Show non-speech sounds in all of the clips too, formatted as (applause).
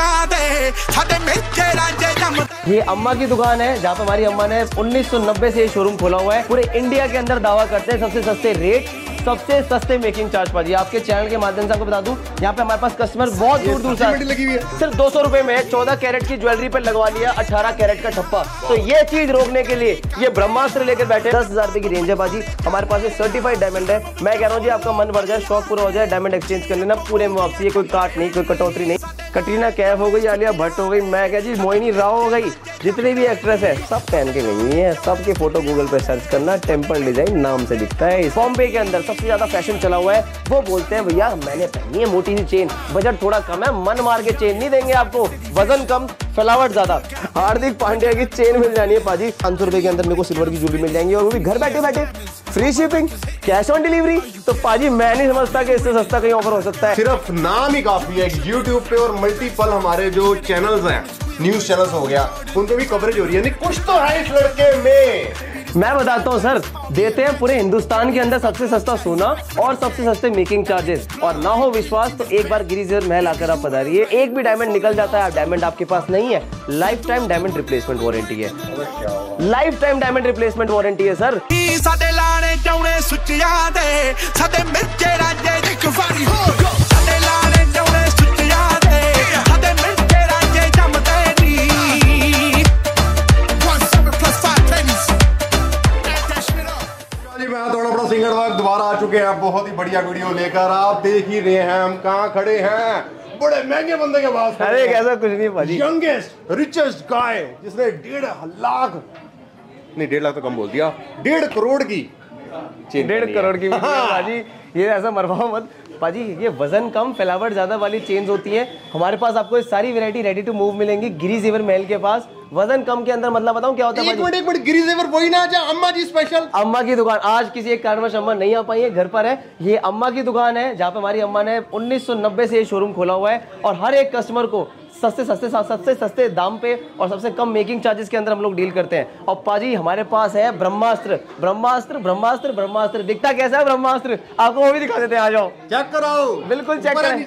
ਯਾਦ ਏ ਸਾਡੇ ਮਿੱਠੇ ਰਾਂਝੇ ये अम्मा की दुकान है जहाँ पे हमारी अम्मा ने 1990 से ये शोरूम खोला हुआ है पूरे इंडिया के अंदर दावा करते हैं सबसे सस्ते रेट सबसे सस्ते मेकिंग चार्ज पर आपके चैनल के माध्यम से आपको बता दूं यहाँ पे हमारे पास कस्टमर बहुत दूर दूर से सिर्फ दो सौ रुपए में चौदह कैरेट की ज्वेलरी पर लगवा लिया अठारह कैरेट का ठप्पा तो ये चीज रोकने के लिए ये ब्रह्मास्त्र लेकर बैठे दस हजार रुपए की रेंज है बाजी हमारे पास सर्टिफाइड डायमंड है मैं कह रहा हूँ जी आपका मन भर जाए शौक पूरा हो जाए डायमंड एक्सचेंज कर लेना पूरे में वापसी कोई काट नहीं कोई कटौती नहीं कटरीना कैफ हो गई आलिया भट्ट हो गई मैं कह जी मोहिनी राव हो गई जितनी भी एक्ट्रेस है सब पहन के गई है सबके फोटो गूगल पे सर्च करना टेम्पल डिजाइन नाम से दिखता है बॉम्बे के अंदर सबसे ज्यादा फैशन चला हुआ है वो बोलते हैं भैया मैंने पहनी है मोटी सी चेन बजट थोड़ा कम है मन मार के चेन नहीं देंगे आपको वजन कम फैलावट ज्यादा हार्दिक पांड्या की चेन मिल जानी है पाजी पांच सौ रुपए के अंदर मेरे को सिल्वर की जूली मिल जाएंगी और वो भी घर बैठे बैठे free shipping cash on delivery तो पाजी मैं नहीं समझता कि इससे सस्ता कहीं ऑफर हो सकता है सिर्फ नाम ही काफी है यूट्यूब पे और मल्टीपल हमारे जो चैनल्स हैं न्यूज चैनल हो गया उनको भी कवरेज हो रही है कुछ तो है इस लड़के में मैं बताता हूँ सर देते हैं पूरे हिंदुस्तान के अंदर सबसे सस्ता सोना और सबसे सस्ते मेकिंग चार्जेस और ना हो विश्वास तो एक बार गिरीजर महल आकर आप बता पधारिए एक भी डायमंड निकल जाता है आप डायमंड आपके पास नहीं है life time diamond replacement warranty है life time diamond replacement warranty है सर ਸਾਡੇ ਲਾਣੇ सिंगर दोबारा आ चुके हैं बहुत ही बढ़िया वीडियो लेकर आप देख ही रहे हैं हम कहाँ खड़े हैं बड़े महंगे बंदे के पास अरे कैसा कुछ नहीं भाजी यंगेस्ट रिचेस्ट गाय जिसने डेढ़ लाख नहीं डेढ़ लाख तो कम बोल दिया डेढ़ करोड़ की डेढ़ करोड़ की हाँ। भाजी ये ऐसा मरवाओ मत पाजी ये वजन कम फैलावट ज़्यादा वाली चेन्स होती है हमारे पास आपको ये सारी वेरायटी रेडी टू मूव मिलेंगी गिरी जेवर महल के पास वजन कम के अंदर मतलब बताऊं क्या होता है एक मिनट एक मिनट गिरी जेवर वही ना जा अम्मा जी स्पेशल अम्मा की दुकान आज किसी एक कारणवश अम्मा नहीं आ पाई है घर पर है ये अम्मा की दुकान है जहाँ पे हमारी अम्मा ने 1990 से ये शोरूम खोला हुआ है और हर एक कस्टमर को सस्ते सस्ते सबसे सस्ते दाम पे और सबसे कम मेकिंग चार्जेस के अंदर हम लोग डील करते हैं और पाजी हमारे पास है ब्रह्मास्त्र ब्रह्मास्त्र ब्रह्मास्त्र ब्रह्मास्त्र दिखता कैसा है ब्रह्मास्त्र आपको वो भी दिखा देते हैं आ जाओ चेक कराओ बिल्कुल चेक करें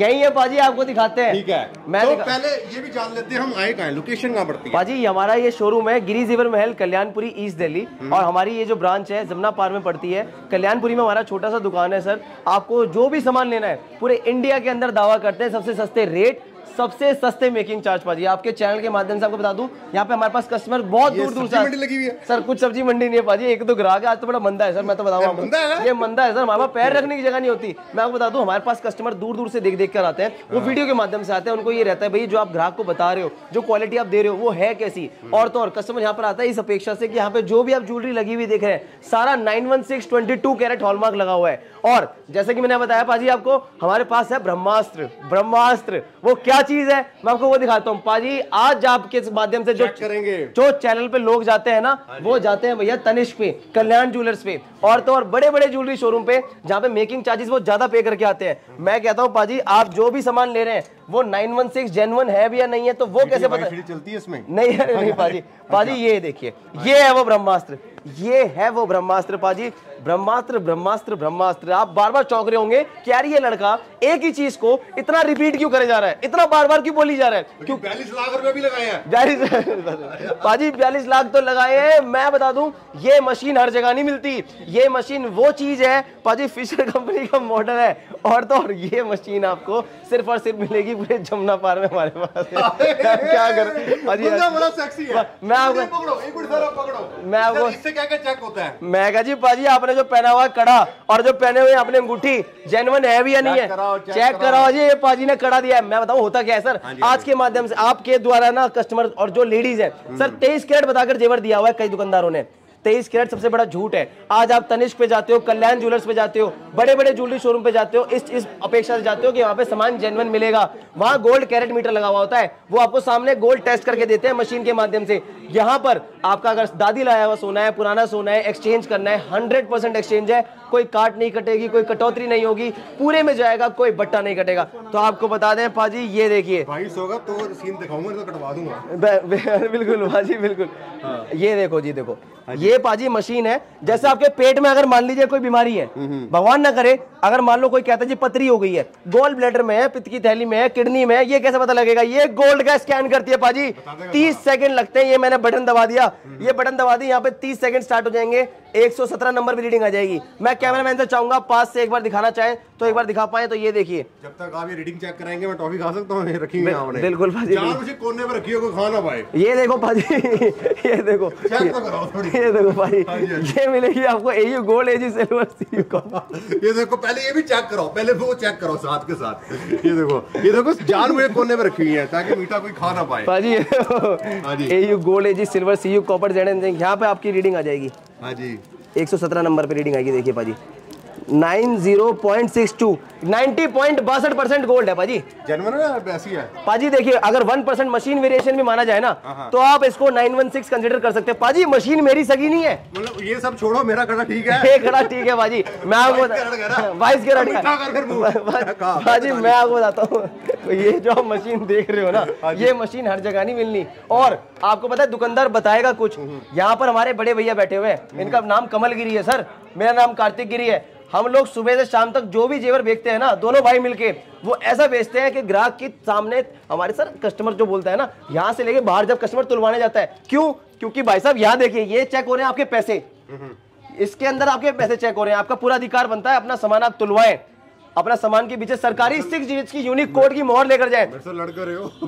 यही है पाजी आपको दिखाते हैं ठीक है मैं तो पहले ये भी जान लेते हैं हम आए कहा लोकेशन कहाँ पड़ती है पाजी हमारा ये शोरूम है गिरी जीवर महल कल्याणपुरी ईस्ट हम्म। दिल्ली और हमारी ये जो ब्रांच है जमुना पार में पड़ती है कल्याणपुरी में हमारा छोटा सा दुकान है सर आपको जो भी सामान लेना है पूरे इंडिया के अंदर दावा करते हैं सबसे सस्ते रेट सबसे सस्ते मेकिंग चार्ज पाजी आपके चैनल के माध्यम से आपको बता दूं यहाँ पे हमारे पास कस्टमर बहुत दूर दूर से लगी हुई है सर कुछ सब्जी मंडी नहीं है पाजी एक तो ग्राहक है आज तो बड़ा मंदा है सर मैं तो बताऊँ ये मंदा है सर हमारे पास पैर रखने की जगह नहीं होती मैं आपको बता दूँ हमारे पास कस्टमर दूर दूर से देख देख कर आते हैं वो वीडियो हाँ। के माध्यम से आते हैं उनको ये रहता है भाई जो आप ग्राहक को बता रहे हो जो क्वालिटी आप दे रहे हो वो है कैसी हम्म। और तो और कस्टमर यहाँ पर आता है इस अपेक्षा से कि यहाँ पे जो भी आप ज्वेलरी लगी हुई देख रहे हैं सारा nine one six twenty two carat hallmark लगा हुआ है और जैसे कि मैंने बताया पाजी आपको हमारे पास है ब्रह्मास्त्र ब्रह्मास्त्र वो क्या चीज है मैं आपको वो दिखाता हूँ पाजी आज आपके माध्यम से जो करेंगे जो चैनल पे लोग जाते हैं ना हाँ वो जाते हैं भैया तनिष्क पे कल्याण ज्वेलर्स पे और तो और बड़े बड़े ज्वेलरी शोरूम पे जहाँ पे मेकिंग चार्जेस वो ज्यादा पे करके आते हैं मैं कहता हूँ पाजी आप जो भी सामान ले रहे हैं वो नाइन 916 जेन वन है भी या नहीं है तो वो कैसे पता चलती है इसमें नहीं नहीं पाजी (laughs) पाजी अच्छा। ये देखिए ये है वो ब्रह्मास्त्र ये है वो ब्रह्मास्त्र पाजी ब्रह्मास्त्र ब्रह्मास्त्र ब्रह्मास्त्र आप बार बार चौंक रहे होंगे क्या ये लड़का एक ही चीज को इतना रिपीट क्यों करे जा रहा है इतना बार बार क्यों बोली जा रहा है क्यों बयालीस लाख रुपए भी लगाए हैं बयालीस (laughs) पाजी बयालीस लाख तो लगाए हैं मैं बता दूं ये मशीन हर जगह नहीं मिलती ये मशीन वो चीज है पाजी फिशर कंपनी का मॉडल है और तो और ये मशीन आपको सिर्फ और सिर्फ मिलेगी पूरे जमुना पार में हमारे पास (laughs) क्या कर मैं आपको मैं आपको से क्या क्या चेक होता है मैं कहा जी पाजी आपने जो पहना हुआ कड़ा और जो पहने हुए आपने अंगूठी जेनवन है भी या नहीं है चेक कराओ जी ये पाजी ने कड़ा दिया है मैं बताऊँ होता क्या है सर हाँ हाँ आज के माध्यम से आपके द्वारा ना कस्टमर और जो लेडीज है हम्म। सर तेईस कैरेट बताकर जेवर दिया हुआ है कई दुकानदारों ने तेईस कैरेट सबसे बड़ा झूठ है आज आप तनिष्क पे जाते हो कल्याण ज्वेलर्स पे जाते हो बड़े बड़े ज्वेलरी शोरूम पे जाते हो इस इस अपेक्षा से जाते हो कि वहाँ पे सामान जेनवन मिलेगा वहाँ गोल्ड कैरेट मीटर लगा हुआ होता है वो आपको सामने गोल्ड टेस्ट करके देते हैं मशीन के माध्यम से यहाँ पर आपका अगर दादी लाया हुआ सोना है पुराना सोना है एक्सचेंज करना है हंड्रेड एक्सचेंज है कोई काट नहीं कटेगी कोई कटौती नहीं होगी पूरे में जाएगा कोई बट्टा नहीं कटेगा तो आपको बता दें पाजी ये देखिए तो सीन दिखाऊंगा तो कटवा दूंगा (laughs) बिल्कुल भाजी बिल्कुल हाँ। ये देखो जी देखो हाँ ये पाजी मशीन है जैसे आपके पेट में अगर मान लीजिए कोई बीमारी है हम्म, हम्म। भगवान ना करे अगर मान लो कोई कहता है जी पतरी हो गई है गोल्ड ब्लेडर में है पित्त की थैली में है किडनी में ये कैसे पता लगेगा ये गोल्ड का स्कैन करती है पाजी तो तीस सेकंड हाँ। लगते हैं ये मैंने बटन दबा दिया हम्म, ये बटन दबा दी यहाँ पे तीस सेकंड स्टार्ट हो जाएंगे एक नंबर भी रीडिंग आ जाएगी मैं कैमरा मैन से चाहूंगा पास से एक बार दिखाना चाहे तो एक बार दिखा पाए तो ये देखिए जब तक आप ये रीडिंग चेक कराएंगे मैं टॉफी खा सकता हूँ रखेंगे बिल्कुल पाजी कोने पर रखी हो खाना पाए ये देखो पाजी (laughs) ये देखो ये देखो भाई हाँ हाँ ये मिलेगी आपको AU gold AG silver C ये देखो पहले ये भी चेक करो पहले वो चेक करो साथ के साथ ये देखो ये देखो जान मुझे कोने में रखी हुई है ताकि मीठा कोई खा ना पाए हां जी A U gold AG silver C U copper Z यहां पे आपकी रीडिंग आ जाएगी हां जी 117 नंबर पे रीडिंग आएगी देखिए पाजी नाइन गोल्ड है पाजी पाजी देखिए अगर वन परसेंट मशीन वेरिएशन भी माना जाए ना हाँ, हाँ। तो आप इसको नाइन वन सिक्स कंसिडर कर सकते हैं पाजी मशीन मेरी सगी नहीं है मतलब ये सब छोड़ो मेरा कड़ा ठीक है ये कड़ा ठीक है पाजी मैं आपको (laughs) बाईस के पाजी मैं आपको बताता हूँ (laughs) ये जो आप मशीन देख रहे हो ना (laughs) हाँ ये मशीन हर जगह नहीं मिलनी और आपको पता है दुकानदार बताएगा कुछ हम्म। यहाँ पर हमारे बड़े भैया बैठे हुए हैं इनका नाम कमल गिरी है सर मेरा नाम कार्तिक गिरी है हम लोग सुबह से शाम तक जो भी जेवर बेचते हैं ना दोनों भाई मिलके वो ऐसा बेचते हैं कि ग्राहक के सामने हमारे सर कस्टमर जो बोलता है ना यहाँ से लेके बाहर जब कस्टमर तुलवाने जाता है क्यों क्योंकि भाई साहब यहाँ देखिए ये चेक हो रहे हैं आपके पैसे हम्म। इसके अंदर आपके पैसे चेक हो रहे हैं आपका पूरा अधिकार बनता है अपना सामान आप तुलवाएं अपना सामान के पीछे सरकारी सिक्स डिजिट की यूनिक कोड की मोहर लेकर जाए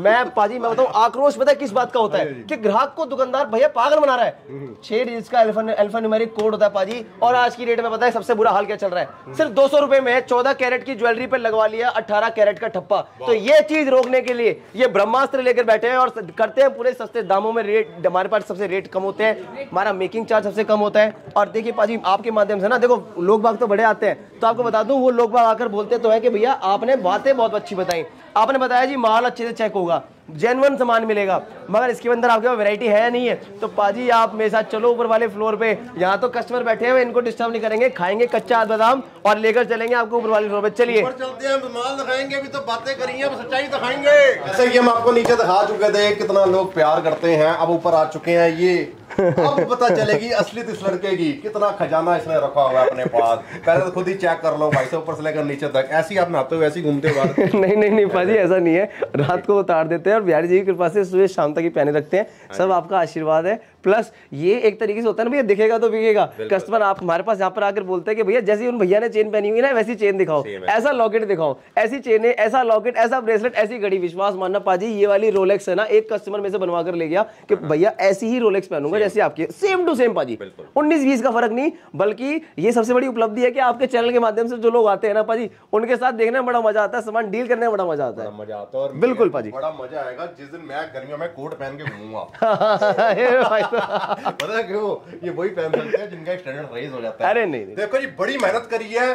मैं पाजी मैं बताऊँ आक्रोश पता किस बात का होता है हाँ हाँ कि ग्राहक को दुकानदार भैया पागल बना रहा है हम्म। छह डिजिट का अल्फा कोड होता है पाजी और आज की डेट में पता है सबसे बुरा हाल क्या चल रहा है हम्म। सिर्फ दो सौ में चौदह कैरेट की ज्वेलरी पर लगवा लिया अठारह कैरेट का ठप्पा तो ये चीज रोकने के लिए ये ब्रह्मास्त्र लेकर बैठे हैं और करते हैं पूरे सस्ते दामों में रेट हमारे पास सबसे रेट कम होते हैं हमारा मेकिंग चार्ज सबसे कम होता है और देखिए पाजी आपके माध्यम से ना देखो लोग बाग तो बड़े आते हैं तो आपको बता दूं वो लोग बाग आकर बोलते तो है कि भैया आपने बातें बहुत अच्छी बताई आपने बताया जी माल अच्छे से चेक होगा जेनवन सामान मिलेगा मगर इसके अंदर आपके पास वैरायटी है नहीं है तो पाजी आप मेरे साथ चलो ऊपर वाले फ्लोर पे यहाँ तो कस्टमर बैठे हैं इनको डिस्टर्ब नहीं करेंगे खाएंगे कच्चा आध बादाम और लेकर चलेंगे आपको ऊपर वाले फ्लोर पे चलिए चलते तो बातें करी सच्चाई दिखाएंगे जैसे अच्छा, कि हम आपको नीचे दिखा चुके थे कितना लोग प्यार करते हैं अब ऊपर आ चुके हैं ये अब पता चलेगी असलियत इस लड़के की कितना खजाना इसने रखा हुआ है अपने पास पहले तो खुद ही चेक कर लो भाई से ऊपर से लेकर नीचे तक ऐसी आप नहाते हो ऐसी घूमते हो (laughs) नहीं नहीं नहीं पाजी ऐसा नहीं है रात को उतार देते हैं बिहारी जी की कृपा से सुबह शाम तक ही पहने रखते हैं सब हाँ आपका आशीर्वाद है प्लस ये एक तरीके से होता है ना भैया दिखेगा तो बिकेगा कस्टमर आप हमारे पास यहाँ पर आकर बोलते हैं कि भैया जैसी उन भैया ने चेन पहनी हुई ना वैसी चेन दिखाओ ऐसा लॉकेट दिखाओ ऐसी चेन है ऐसा लॉकेट ऐसा ब्रेसलेट ऐसी घड़ी विश्वास मानना पाजी ये वाली रोलेक्स है ना एक कस्टमर में से बनवा कर ले गया कि हाँ। भैया ऐसी ही रोलेक्स पहनूंगा जैसे आपकी सेम टू सेम पाजी उन्नीस बीस का फर्क नहीं बल्कि ये सबसे बड़ी उपलब्धि है कि आपके चैनल के माध्यम से जो लोग आते हैं ना पाजी उनके साथ देखने में बड़ा मजा आता है सामान डील करने में बड़ा मजा आता है मजा आता है बिल्कुल पाजी बड़ा मजा आएगा जिस दिन मैं गर्मियों में कोट पहन के घूमूंगा (laughs) (laughs) पता है क्यों ये वही पहन है हैं जिनका स्टैंडर्ड रेज हो जाता है अरे नहीं देखो जी बड़ी मेहनत करी है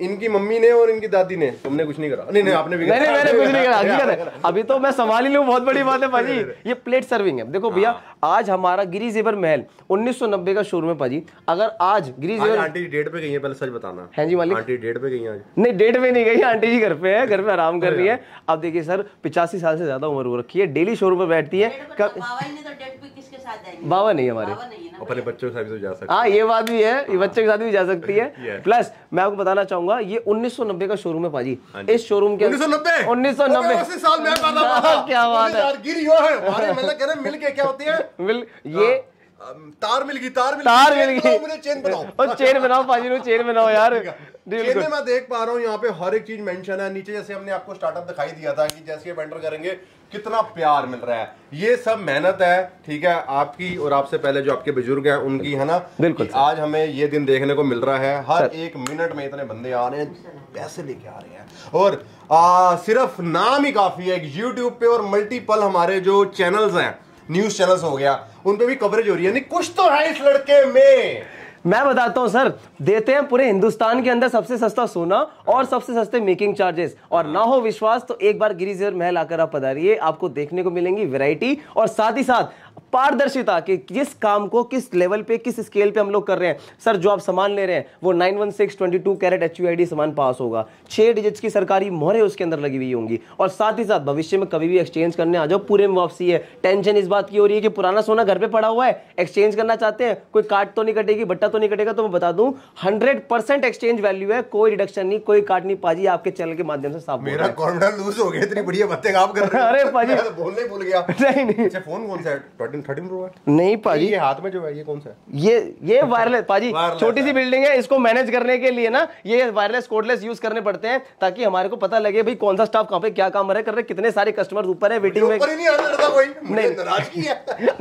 इनकी मम्मी ने और इनकी दादी ने तुमने कुछ नहीं करा नहीं नहीं आपने भी नहीं मैंने कुछ नहीं करा हकीकत है अभी तो मैं संभाल ही लूँ बहुत बड़ी बात है भाजी ये प्लेट सर्विंग है देखो भैया हाँ। आज हमारा गिरी जेवर महल 1990 का शोरूम है भाजी अगर आज गिरी जेवर आंटी डेट पे गई है पहले सच बताना है जी मालिक आंटी डेट पे गई है आज नहीं डेट पे नहीं गई आंटी जी घर पे है घर पे आराम कर रही है अब देखिए सर पिचासी साल से ज्यादा उम्र हो रखी है डेली शोरूम पर बैठती मतलब तो है बाबा नहीं हमारे अपने बच्चों के साथ भी तो जा सकते हाँ ये बात भी है बच्चों के साथ भी जा सकती है प्लस (laughs) मैं आपको बताना चाहूंगा बताऊंगा ये 1990 का शोरूम है पाजी हाँ इस शोरूम के 1990 1990 साल में (laughs) क्या बात है मतलब मिल के क्या होती है (laughs) ये हाँ। तार मिल गई तार मिल तार मिल गई मुझे चेन बनाओ (laughs) और चेन बनाओ पाजी चेन बनाओ यार (laughs) चेन में मैं देख पा रहा हूँ यहाँ पे हर एक चीज मेंशन है नीचे जैसे हमने आपको स्टार्टअप दिखाई दिया था कि जैसे आप एंटर करेंगे कितना प्यार मिल रहा है ये सब मेहनत है ठीक है आपकी और आपसे पहले जो आपके बुजुर्ग हैं उनकी है ना बिल्कुल आज हमें ये दिन देखने को मिल रहा है हर एक मिनट में इतने बंदे आ रहे हैं पैसे लेके आ रहे हैं और आ, सिर्फ नाम ही काफी है यूट्यूब पे और मल्टीपल हमारे जो चैनल्स हैं न्यूज चैनल हो गया उन पर भी कवरेज हो रही है कुछ तो है इस लड़के में मैं बताता हूँ सर देते हैं पूरे हिंदुस्तान के अंदर सबसे सस्ता सोना और सबसे सस्ते मेकिंग चार्जेस और ना हो विश्वास तो एक बार गिरिजर महल आकर आप पधारिए आपको देखने को मिलेंगी वैरायटी और साथ ही साथ पारदर्शिता कि किस काम को किस लेवल पे किस स्केल पे हम लोग कर रहे हैं सर जो आप सामान ले रहे हैं वो one six twenty two carat H U सामान पास होगा छह डिजिट्स की सरकारी मोहरें उसके अंदर लगी हुई होंगी और साथ ही साथ भविष्य में कभी भी एक्सचेंज करने आ जाओ पूरे में वापसी है टेंशन इस बात की हो रही है कि पुराना सोना घर पर पड़ा हुआ है एक्सचेंज करना चाहते हैं कोई काट तो नहीं कटेगी बट्टा तो नहीं कटेगा तो मैं बता दूं हंड्रेड एक्सचेंज वैल्यू है कोई रिडक्शन नहीं कोई काट नहीं पाजी आपके चैनल के माध्यम से साफ मेरा कॉर्नर लूज हो गया इतनी बढ़िया बातें आप कर रहे हैं अरे पाजी तो बोलने भूल गया नहीं नहीं फोन अच्छा, कौन सा है 14 13 नहीं पाजी ये हाथ में जो है ये कौन सा है ये ये वायरलेस पाजी छोटी सी बिल्डिंग है इसको मैनेज करने के लिए ना ये वायरलेस कोडलेस यूज करने पड़ते हैं ताकि हमारे को पता लगे भाई कौन सा स्टाफ कहाँ पे क्या काम कर रहे कितने सारे कस्टमर ऊपर है वेटिंग में (laughs)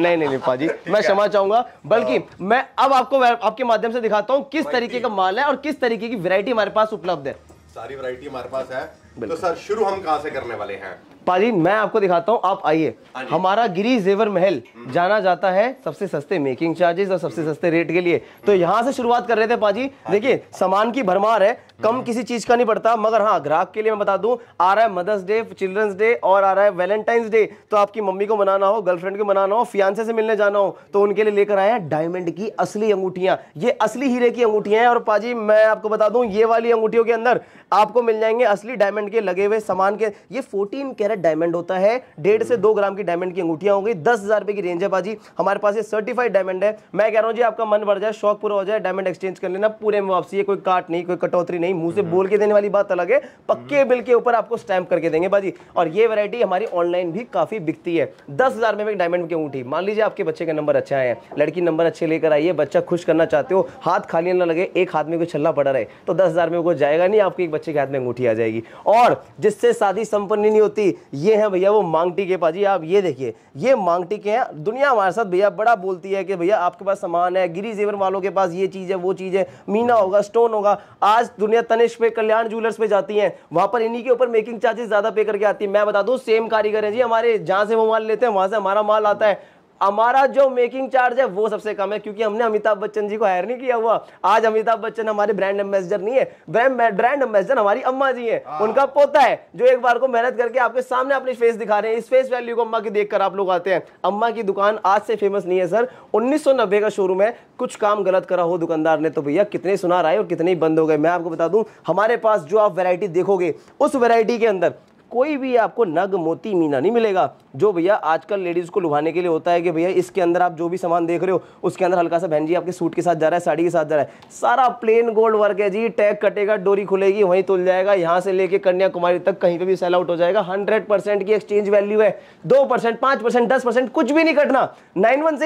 नहीं नहीं नहीं पाजी मैं क्षमा चाहूंगा बल्कि हाँ। मैं अब आपको आपके माध्यम से दिखाता हूँ किस तरीके का माल है और किस तरीके की वेरायटी हमारे पास उपलब्ध है सारी वैरायटी हमारे पास है तो सर शुरू हम कहा से करने वाले हैं पाजी मैं आपको दिखाता हूँ आप आइए हाँ हमारा गिरी जेवर महल हम्म। जाना जाता है सबसे सस्ते मेकिंग चार्जेस और सबसे हम्म। सस्ते रेट के लिए तो हम्म। यहाँ से शुरुआत कर रहे थे पाजी हाँ देखिए सामान की भरमार है कम किसी चीज का नहीं पड़ता मगर हाँ ग्राहक के लिए मैं बता दूं आ रहा है मदर्स डे चिल्ड्रंस डे और आ रहा है वैलेंटाइंस डे तो आपकी मम्मी को मनाना हो गर्लफ्रेंड को मनाना हो फियांसे से मिलने जाना हो तो उनके लिए लेकर आया डायमंड की असली अंगूठियां ये असली हीरे की अंगूठियां हैं और पाजी मैं आपको बता दूं ये वाली अंगूठियों के अंदर आपको मिल जाएंगे असली डायमंड डायमंड के लगे हुए सामान के ये 14 कैरेट डायमंड होता है डेढ़ से दो ग्राम की डायमंड की अंगूठियाँ होंगी दस हज़ार रुपए की रेंज है बाजी हमारे पास ये सर्टिफाइड डायमंड है मैं कह रहा हूँ जी आपका मन बढ़ जाए शौक पूरा हो जाए डायमंड एक्सचेंज कर लेना पूरे में वापसी है कोई काट नहीं कोई कटौती नहीं मुंह से बोल के देने वाली बात अलग है पक्के बिल के ऊपर आपको स्टैम्प करके देंगे बाजी और ये वैरायटी हमारी ऑनलाइन भी काफ़ी बिकती है दस हज़ार में डायमंड की अंगूठी मान लीजिए आपके बच्चे का नंबर अच्छा है लड़की नंबर अच्छे लेकर आई है बच्चा खुश करना चाहते हो हाथ खाली ना लगे एक हाथ में कोई छल्ला पड़ा रहे तो दस हज़ार में वो जाएगा नहीं आपके एक बच्चे के हाथ में अंगूठी आ जाएगी और जिससे शादी संपन्न नहीं होती ये है भैया वो मांगटी के पाजी आप ये देखिए ये मांगटी के हैं दुनिया हमारे साथ भैया बड़ा बोलती है कि भैया आपके पास सामान है गिरी जेवर वालों के पास ये चीज़ है वो चीज़ है मीना होगा स्टोन होगा आज दुनिया तनिष पे कल्याण ज्वेलर्स पे जाती है वहाँ पर इन्हीं के ऊपर मेकिंग चार्जेस ज़्यादा पे करके आती है मैं बता दूँ सेम कारीगर है जी हमारे जहाँ से वो माल लेते हैं वहाँ से हमारा माल आता है हमारा जो मेकिंग चार्ज है वो सबसे कम है क्योंकि हमने अमिताभ बच्चन जी को हायर नहीं किया हुआ आज अमिताभ बच्चन हमारे ब्रांड एम्बेसडर नहीं है ब्रांड एम्बेसडर हमारी अम्मा जी है हाँ। उनका पोता है जो एक बार को मेहनत करके आपके सामने अपनी फेस दिखा रहे हैं इस फेस वैल्यू को अम्मा की देखकर आप लोग आते हैं अम्मा की दुकान आज से फेमस नहीं है सर उन्नीस का शोरूम है कुछ काम गलत करा हो दुकानदार ने तो भैया कितने सुना रहा है और कितने बंद हो गए मैं आपको बता दूं हमारे पास जो आप वैरायटी देखोगे उस वैरायटी के अंदर कोई भी आपको नग मोती मीना नहीं मिलेगा जो भैया आजकल लेडीज़ को लुभाने के लिए होता है कि भैया इसके अंदर आप जो भी सामान देख रहे हो उसके अंदर हल्का सा बहन जी आपके सूट के साथ जा रहा है साड़ी के साथ जा रहा है सारा प्लेन गोल्ड वर्क है जी टैग कटेगा डोरी खुलेगी वहीं तुल जाएगा यहाँ से लेके कन्याकुमारी तक कहीं पर भी सेल आउट हो जाएगा हंड्रेड की एक्सचेंज वैल्यू है दो परसेंट पांच कुछ भी नहीं कटना नाइन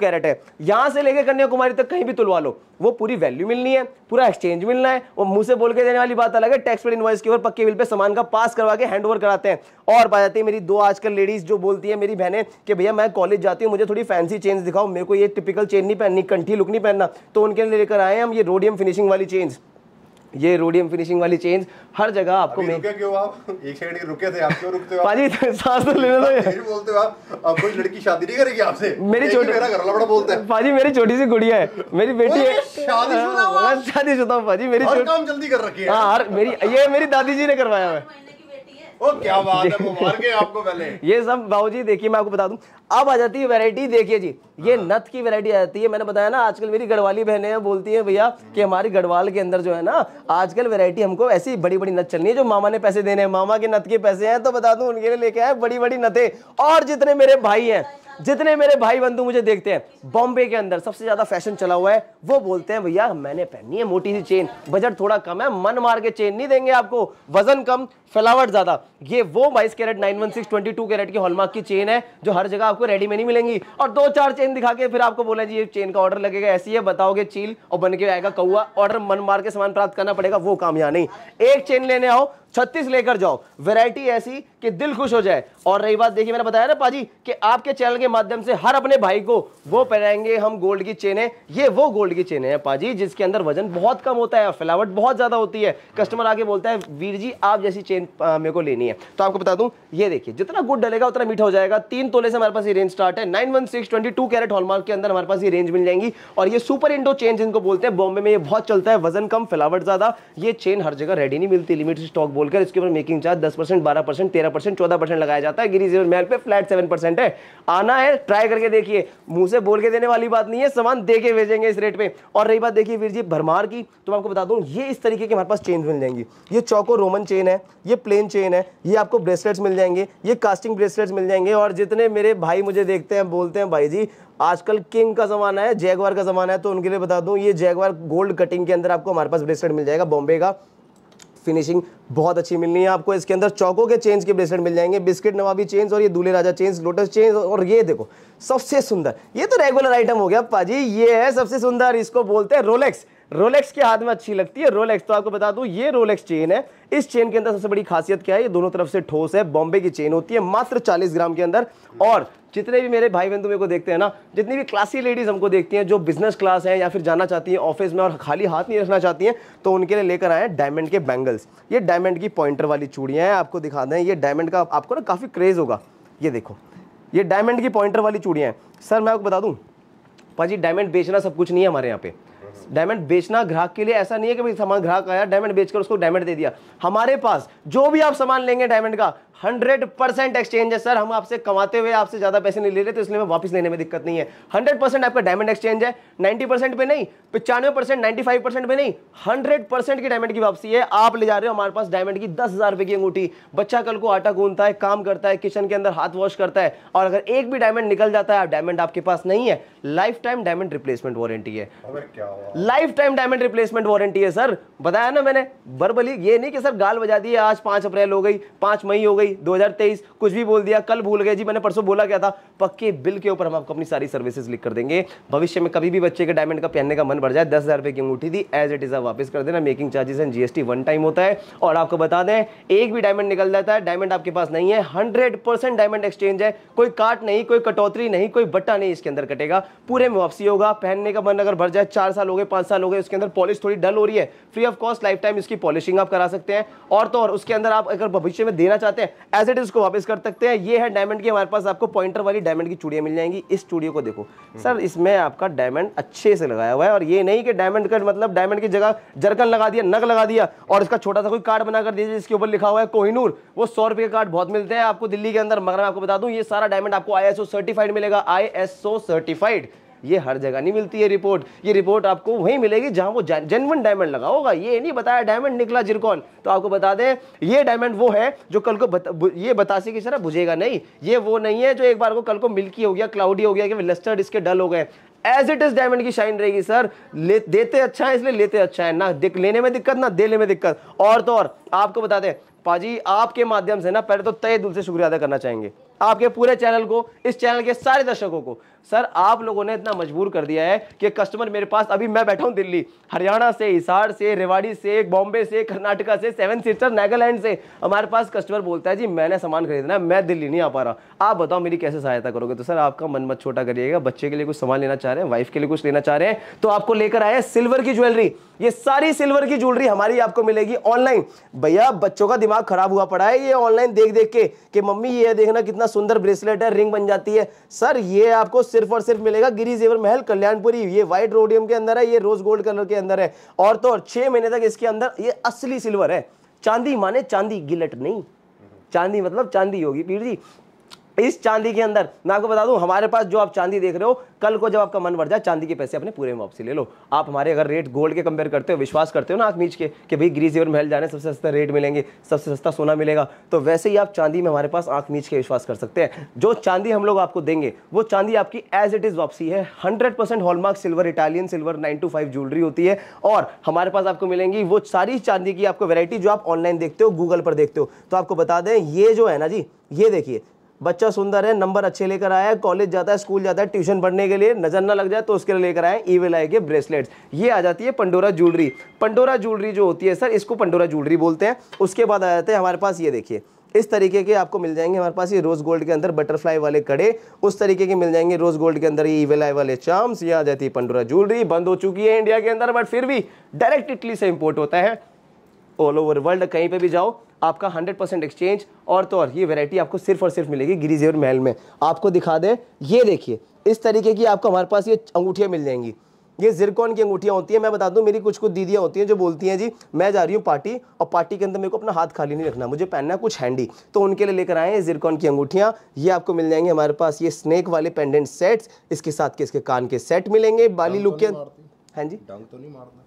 कैरेट है यहाँ से लेके कन्याकुमारी तक कहीं भी तुलवा लो वो पूरी वैल्यू मिलनी है पूरा एक्सचेंज मिलना है वो मुंह से बोल के देने वाली बात अलग है टैक्स पर इन्वाइस के ऊपर पक्के बिल पे सामान का पास करवा के हैंड ओवर कराते हैं और पा जाती है मेरी दो आजकल लेडीज जो बोलती है मेरी बहनें कि भैया मैं कॉलेज जाती हूँ मुझे थोड़ी फैंसी चेंज दिखाओ मेरे को ये टिपिकल चेन नहीं पहननी कंठी लुक नहीं पहनना तो उनके लिए लेकर आए हम ये रोडियम फिनिशिंग वाली चेंज ये रोडियम फिनिशिंग वाली चेंज हर जगह आपको मिल रुके क्यों आप एक सेकंड के रुके थे आप क्यों रुकते हो पाजी सांस तो लेने दो फिर बोलते हो आप कोई लड़की शादी नहीं करेगी आपसे मेरी छोटी मेरा घर बड़ा बोलता है पाजी मेरी छोटी सी गुड़िया है मेरी बेटी है शादी शुदा शादीशुदा पाजी मेरी छोटी काम जल्दी कर रखी है हां मेरी ये मेरी दादी जी ने करवाया है ओ क्या बात है आपको पहले ये सब बाबूजी देखिए मैं आपको बता दूं अब आ जाती है वैरायटी देखिए जी ये हाँ। नथ की वैरायटी आ जाती है मैंने बताया ना आजकल मेरी गढ़वाली बहनें बोलती हैं भैया हम्म। कि हमारी गढ़वाल के अंदर जो है ना आजकल वैरायटी हमको ऐसी बड़ी बड़ी नथ चलनी है जो मामा ने पैसे देने हैं मामा के नथ के पैसे हैं तो बता दूं उनके लिए लेके आए बड़ी बड़ी नथे और जितने मेरे भाई हैं जितने मेरे भाई बंधु मुझे देखते हैं बॉम्बे के अंदर सबसे ज्यादा फैशन चला हुआ है वो बोलते हैं भैया मैंने पहनी है मोटी सी चेन बजट थोड़ा कम है मन मार के चेन नहीं देंगे आपको वजन कम फैलावट ज्यादा ये वो बाईस carat nine one six twenty two carat की हॉलमार्क की चेन है जो हर जगह आपको रेडी में नहीं मिलेंगी और दो चार चेन दिखा के फिर आपको बोला जी ये चेन का ऑर्डर लगेगा ऐसी है बताओगे चील और बन के आएगा कौआ ऑर्डर मन मार के सामान प्राप्त करना पड़ेगा वो काम यहाँ नहीं एक चेन लेने आओ छत्तीस लेकर जाओ वैरायटी ऐसी कि दिल खुश हो जाए और रही बात देखिए मैंने बताया ना पाजी कि आपके चैनल के माध्यम से हर अपने भाई को वो पहनाएंगे हम गोल्ड की चेने ये वो गोल्ड की चेने हैं पाजी जिसके अंदर वजन बहुत कम होता है फिलावट बहुत ज़्यादा होती है कस्टमर आके बोलता है वीर जी आप जैसी चेन मेरे को लेनी है तो आपको बता दूं ये देखिए जितना गुड डलेगा उतना मीठा हो जाएगा तीन तोले से हमारे पास ये रेंज स्टार्ट है nine one six twenty two carat hallmark के अंदर हमारे पास ये रेंज मिल जाएंगी और ये सुपर इंडो चेन जिनको बोलते हैं बॉम्बे में ये बहुत चलता है वजन कम फिलावट ज़्यादा ये चेन हर जगह रेडी नहीं मिलती लिमिटेड स्टॉक बोलकर इसके ऊपर मेकिंग चार्ज दस परसेंट बारह परसेंट तेरह परसेंट चौदह परसेंट लगाया जाता है गिरी जेवर महल पे फ्लैट सेवन परसेंट है आना है ट्राई करके देखिए मुंह से बोल के देने वाली बात नहीं है सामान दे के भेजेंगे इस रेट पे और रही बात देखिए वीर जी भरमार की तो मैं आपको बता दूँ ये इस तरीके के हमारे पास चेन मिल जाएंगी ये चौको रोमन चेन है ये प्लेन चेन है ये आपको ब्रेसलेट्स मिल जाएंगे ये कास्टिंग ब्रेसलेट्स मिल जाएंगे और जितने मेरे भाई मुझे देखते हैं बोलते हैं भाई जी आजकल किंग का ज़माना है जैगवार का ज़माना है तो उनके लिए बता दूं ये जैगवार गोल्ड कटिंग के अंदर आपको हमारे पास ब्रेसलेट मिल जाएगा बॉम्बे का फिनिशिंग बहुत अच्छी मिलनी है आपको इसके अंदर चौकों के चेंज के ब्रेसलेट मिल जाएंगे बिस्किट नवाबी चेंज और ये दूल्हे राजा चेंज लोटस चेंज और ये देखो सबसे सुंदर ये तो रेगुलर आइटम हो गया पाजी ये है सबसे सुंदर इसको बोलते हैं रोलेक्स रोलेक्स के हाथ में अच्छी लगती है रोलेक्स तो आपको बता दूं ये रोलेक्स चेन है इस चेन के अंदर सबसे बड़ी खासियत क्या है ये दोनों तरफ से ठोस है बॉम्बे की चेन होती है मात्र 40 ग्राम के अंदर और जितने भी मेरे भाई बंधु मेरे को देखते हैं ना जितनी भी क्लासी लेडीज़ हमको देखती हैं जो बिजनेस क्लास है या फिर जाना चाहती हैं ऑफिस में और खाली हाथ नहीं रखना चाहती हैं तो उनके लिए लेकर आए हैं डायमंड के बैंगल्स ये डायमंड की पॉइंटर वाली चूड़ियाँ हैं आपको दिखा दें ये डायमंड का आपको ना काफ़ी क्रेज़ होगा ये देखो ये डायमंड की पॉइंटर वाली चूड़ियाँ हैं सर मैं आपको बता दूँ पाजी डायमंड बेचना सब कुछ नहीं है हमारे यहाँ पे डायमंड बेचना ग्राहक के लिए ऐसा नहीं है कि सामान ग्राहक आया डायमंड बेचकर उसको डायमंड दे दिया हमारे पास जो भी आप सामान लेंगे डायमंड का हंड्रेड परसेंट एक्सचेंज है सर हम आपसे कमाते हुए आपसे ज़्यादा पैसे नहीं ले रहे तो इसलिए मैं वापस लेने में दिक्कत नहीं है हंड्रेड परसेंट आपका डायमंड एक्सचेंज है नाइन्टी परसेंट पे नहीं पचानवे परसेंट नाइन्टी फाइव परसेंट पे नहीं हंड्रेड परसेंट की डायमंड की वापसी है आप ले जा रहे हो हमारे पास डायमंड की दस हज़ार रुपए की अंगूठी बच्चा कल को आटा गूंधता है काम करता है किचन के अंदर हाथ वॉश करता है और अगर एक भी डायमंड निकल जाता है डायमंड आपके पास नहीं है life time diamond replacement warranty है life time diamond replacement warranty है सर बताया ना मैंने बरबली ये नहीं कि सर गाल बजा दी आज पांच अप्रैल हो गई पांच मई हो गई गई 2023 कुछ भी बोल दिया कल भूल गए जी मैंने परसों बोला क्या था पक्के बिल के ऊपर हम आपको अपनी सारी सर्विसेज लिख कर देंगे भविष्य में कभी भी बच्चे के डायमंड का पहनने का मन बढ़ जाए दस हज़ार की अंगूठी थी एज इट इज़ आप वापस कर देना making charges and GST one time होता है और आपको बता दें एक भी डायमंड निकल जाता है डायमंड आपके पास नहीं है हंड्रेड डायमंड एक्सचेंज है कोई काट नहीं कोई कटौतरी नहीं कोई बट्टा नहीं इसके अंदर कटेगा पूरे में वापसी होगा पहनने का मन अगर भर जाए चार साल हो गए पाँच साल हो गए उसके अंदर पॉलिश थोड़ी डल हो रही है free of cost life time इसकी पॉलिशिंग आप करा सकते हैं और तो और उसके अंदर आप अगर भविष्य में देना चाहते हैं एज इट इसको वापस कर सकते हैं ये है डायमंड की हमारे पास आपको पॉइंटर वाली डायमंड की चूड़ियाँ मिल जाएंगी इस चूड़ियों को देखो सर इसमें आपका डायमंड अच्छे से लगाया हुआ है और ये नहीं कि डायमंड का मतलब डायमंड की जगह जरकन लगा दिया नग लगा दिया और इसका छोटा सा कोई कार्ड बनाकर दीजिए जिसके ऊपर लिखा हुआ है कोहिनूर वो सौ रुपये का कार्ड बहुत मिलते हैं आपको दिल्ली के अंदर मगर मैं आपको बता दूँ ये सारा डायमंड आपको आई सर्टिफाइड मिलेगा आई सर्टिफाइड ये हर जगह नहीं मिलती है रिपोर्ट ये रिपोर्ट आपको वहीं मिलेगी जहां वो जेनवन डायमंड लगा होगा ये नहीं बताया डायमंड निकला जिरकॉन तो आपको बता दें ये डायमंड वो है जो कल को बता, ये बतासी की तरह बुझेगा नहीं ये वो नहीं है जो एक बार को कल को मिल्की हो गया क्लाउडी हो गया कि लस्टर्ड इसके डल हो गए एज इट इज डायमंड की शाइन रहेगी सर ले, देते अच्छा है इसलिए लेते अच्छा है ना लेने में दिक्कत ना देने में दिक्कत और तो और आपको बता दें पाजी आपके माध्यम से ना पहले तो तय दिल से शुक्रिया अदा करना चाहेंगे आपके पूरे चैनल को इस चैनल के सारे दर्शकों को सर आप लोगों ने इतना मजबूर कर दिया है कि कस्टमर मेरे पास अभी मैं बैठा हूँ दिल्ली हरियाणा से हिसार से रेवाड़ी से बॉम्बे से कर्नाटका से सेवन सीटर नागालैंड से हमारे पास कस्टमर बोलता है जी मैंने सामान खरीदना है मैं दिल्ली नहीं आ पा रहा आप बताओ मेरी कैसे सहायता करोगे तो सर आपका मन मत छोटा करिएगा बच्चे के लिए कुछ सामान लेना चाह रहे हैं वाइफ के लिए कुछ लेना चाह रहे हैं तो आपको लेकर आए सिल्वर की ज्वेलरी ये सारी सिल्वर की ज्वेलरी हमारी आपको मिलेगी ऑनलाइन भैया बच्चों का दिमाग खराब हुआ पड़ा है ये ऑनलाइन देख देख के मम्मी ये देखना कितना सुंदर ब्रेसलेट है रिंग बन जाती है सर ये आपको सिर्फ और सिर्फ मिलेगा गिरी जेवर महल कल्याणपुरी ये व्हाइट रोडियम के अंदर है ये रोज गोल्ड कलर के अंदर है और तो और छह महीने तक इसके अंदर ये असली सिल्वर है चांदी माने चांदी गिलट नहीं चांदी मतलब चांदी होगी पीर जी इस चांदी के अंदर मैं आपको बता दूं हमारे पास जो आप चांदी देख रहे हो कल को जब आपका मन भर जाए चांदी के पैसे अपने पूरे में वापसी ले लो आप हमारे अगर रेट गोल्ड के कंपेयर करते हो विश्वास करते हो ना आप मीच के कि भाई ग्रीस और महल जाने सबसे सस्ता रेट मिलेंगे सबसे सस्ता सोना मिलेगा तो वैसे ही आप चांदी में हमारे पास आंख मीच के विश्वास कर सकते हैं जो चांदी हम लोग आपको देंगे वो चांदी आपकी एज इट इज़ वापसी है hundred percent hallmark silver Italian silver nine two five jewellery होती है और हमारे पास आपको मिलेंगी वो सारी चांदी की आपको वेरायटी जो आप ऑनलाइन देखते हो गूगल पर देखते हो तो आपको बता दें ये जो है ना जी ये देखिए बच्चा सुंदर है नंबर अच्छे लेकर आया है कॉलेज जाता है स्कूल जाता है ट्यूशन पढ़ने के लिए नज़र ना लग जाए तो उसके लिए लेकर आए ईवेल आए के ब्रेसलेट्स ये आ जाती है पंडोरा ज्वेलरी पंडोरा ज्वेलरी जो होती है सर इसको पंडोरा ज्वेलरी बोलते हैं उसके बाद आ जाते हैं हमारे पास ये देखिए इस तरीके के आपको मिल जाएंगे हमारे पास ये रोज़ गोल्ड के अंदर बटरफ्लाई वाले कड़े उस तरीके के मिल जाएंगे रोज़ गोल्ड के अंदर ये वेलाई वाले चाम्स ये आ जाती है पंडोरा ज्वेलरी बंद हो चुकी है इंडिया के अंदर बट फिर भी डायरेक्ट इटली से इम्पोर्ट होता है ऑल ओवर वर्ल्ड कहीं पे भी जाओ आपका 100 परसेंट एक्सचेंज और तो और ये वैरायटी आपको सिर्फ और सिर्फ मिलेगी गिरी महल में आपको दिखा दें ये देखिए इस तरीके की आपको हमारे पास ये अंगूठियाँ मिल जाएंगी ये जिरकॉन की अंगूठियाँ होती हैं मैं बता दूँ मेरी कुछ कुछ दीदियाँ होती हैं जो बोलती हैं जी मैं जा रही हूँ पार्टी और पार्टी के अंदर मेरे को अपना हाथ खाली नहीं रखना मुझे पहनना कुछ हैंडी तो उनके लिए लेकर आए हैं जिरकॉन की अंगूठियाँ ये आपको मिल जाएंगे हमारे पास ये स्नेक वाले पेंडेंट सेट्स इसके साथ के इसके कान के सेट मिलेंगे बाली लुक तो के हाँ जी डंग तो नहीं मारना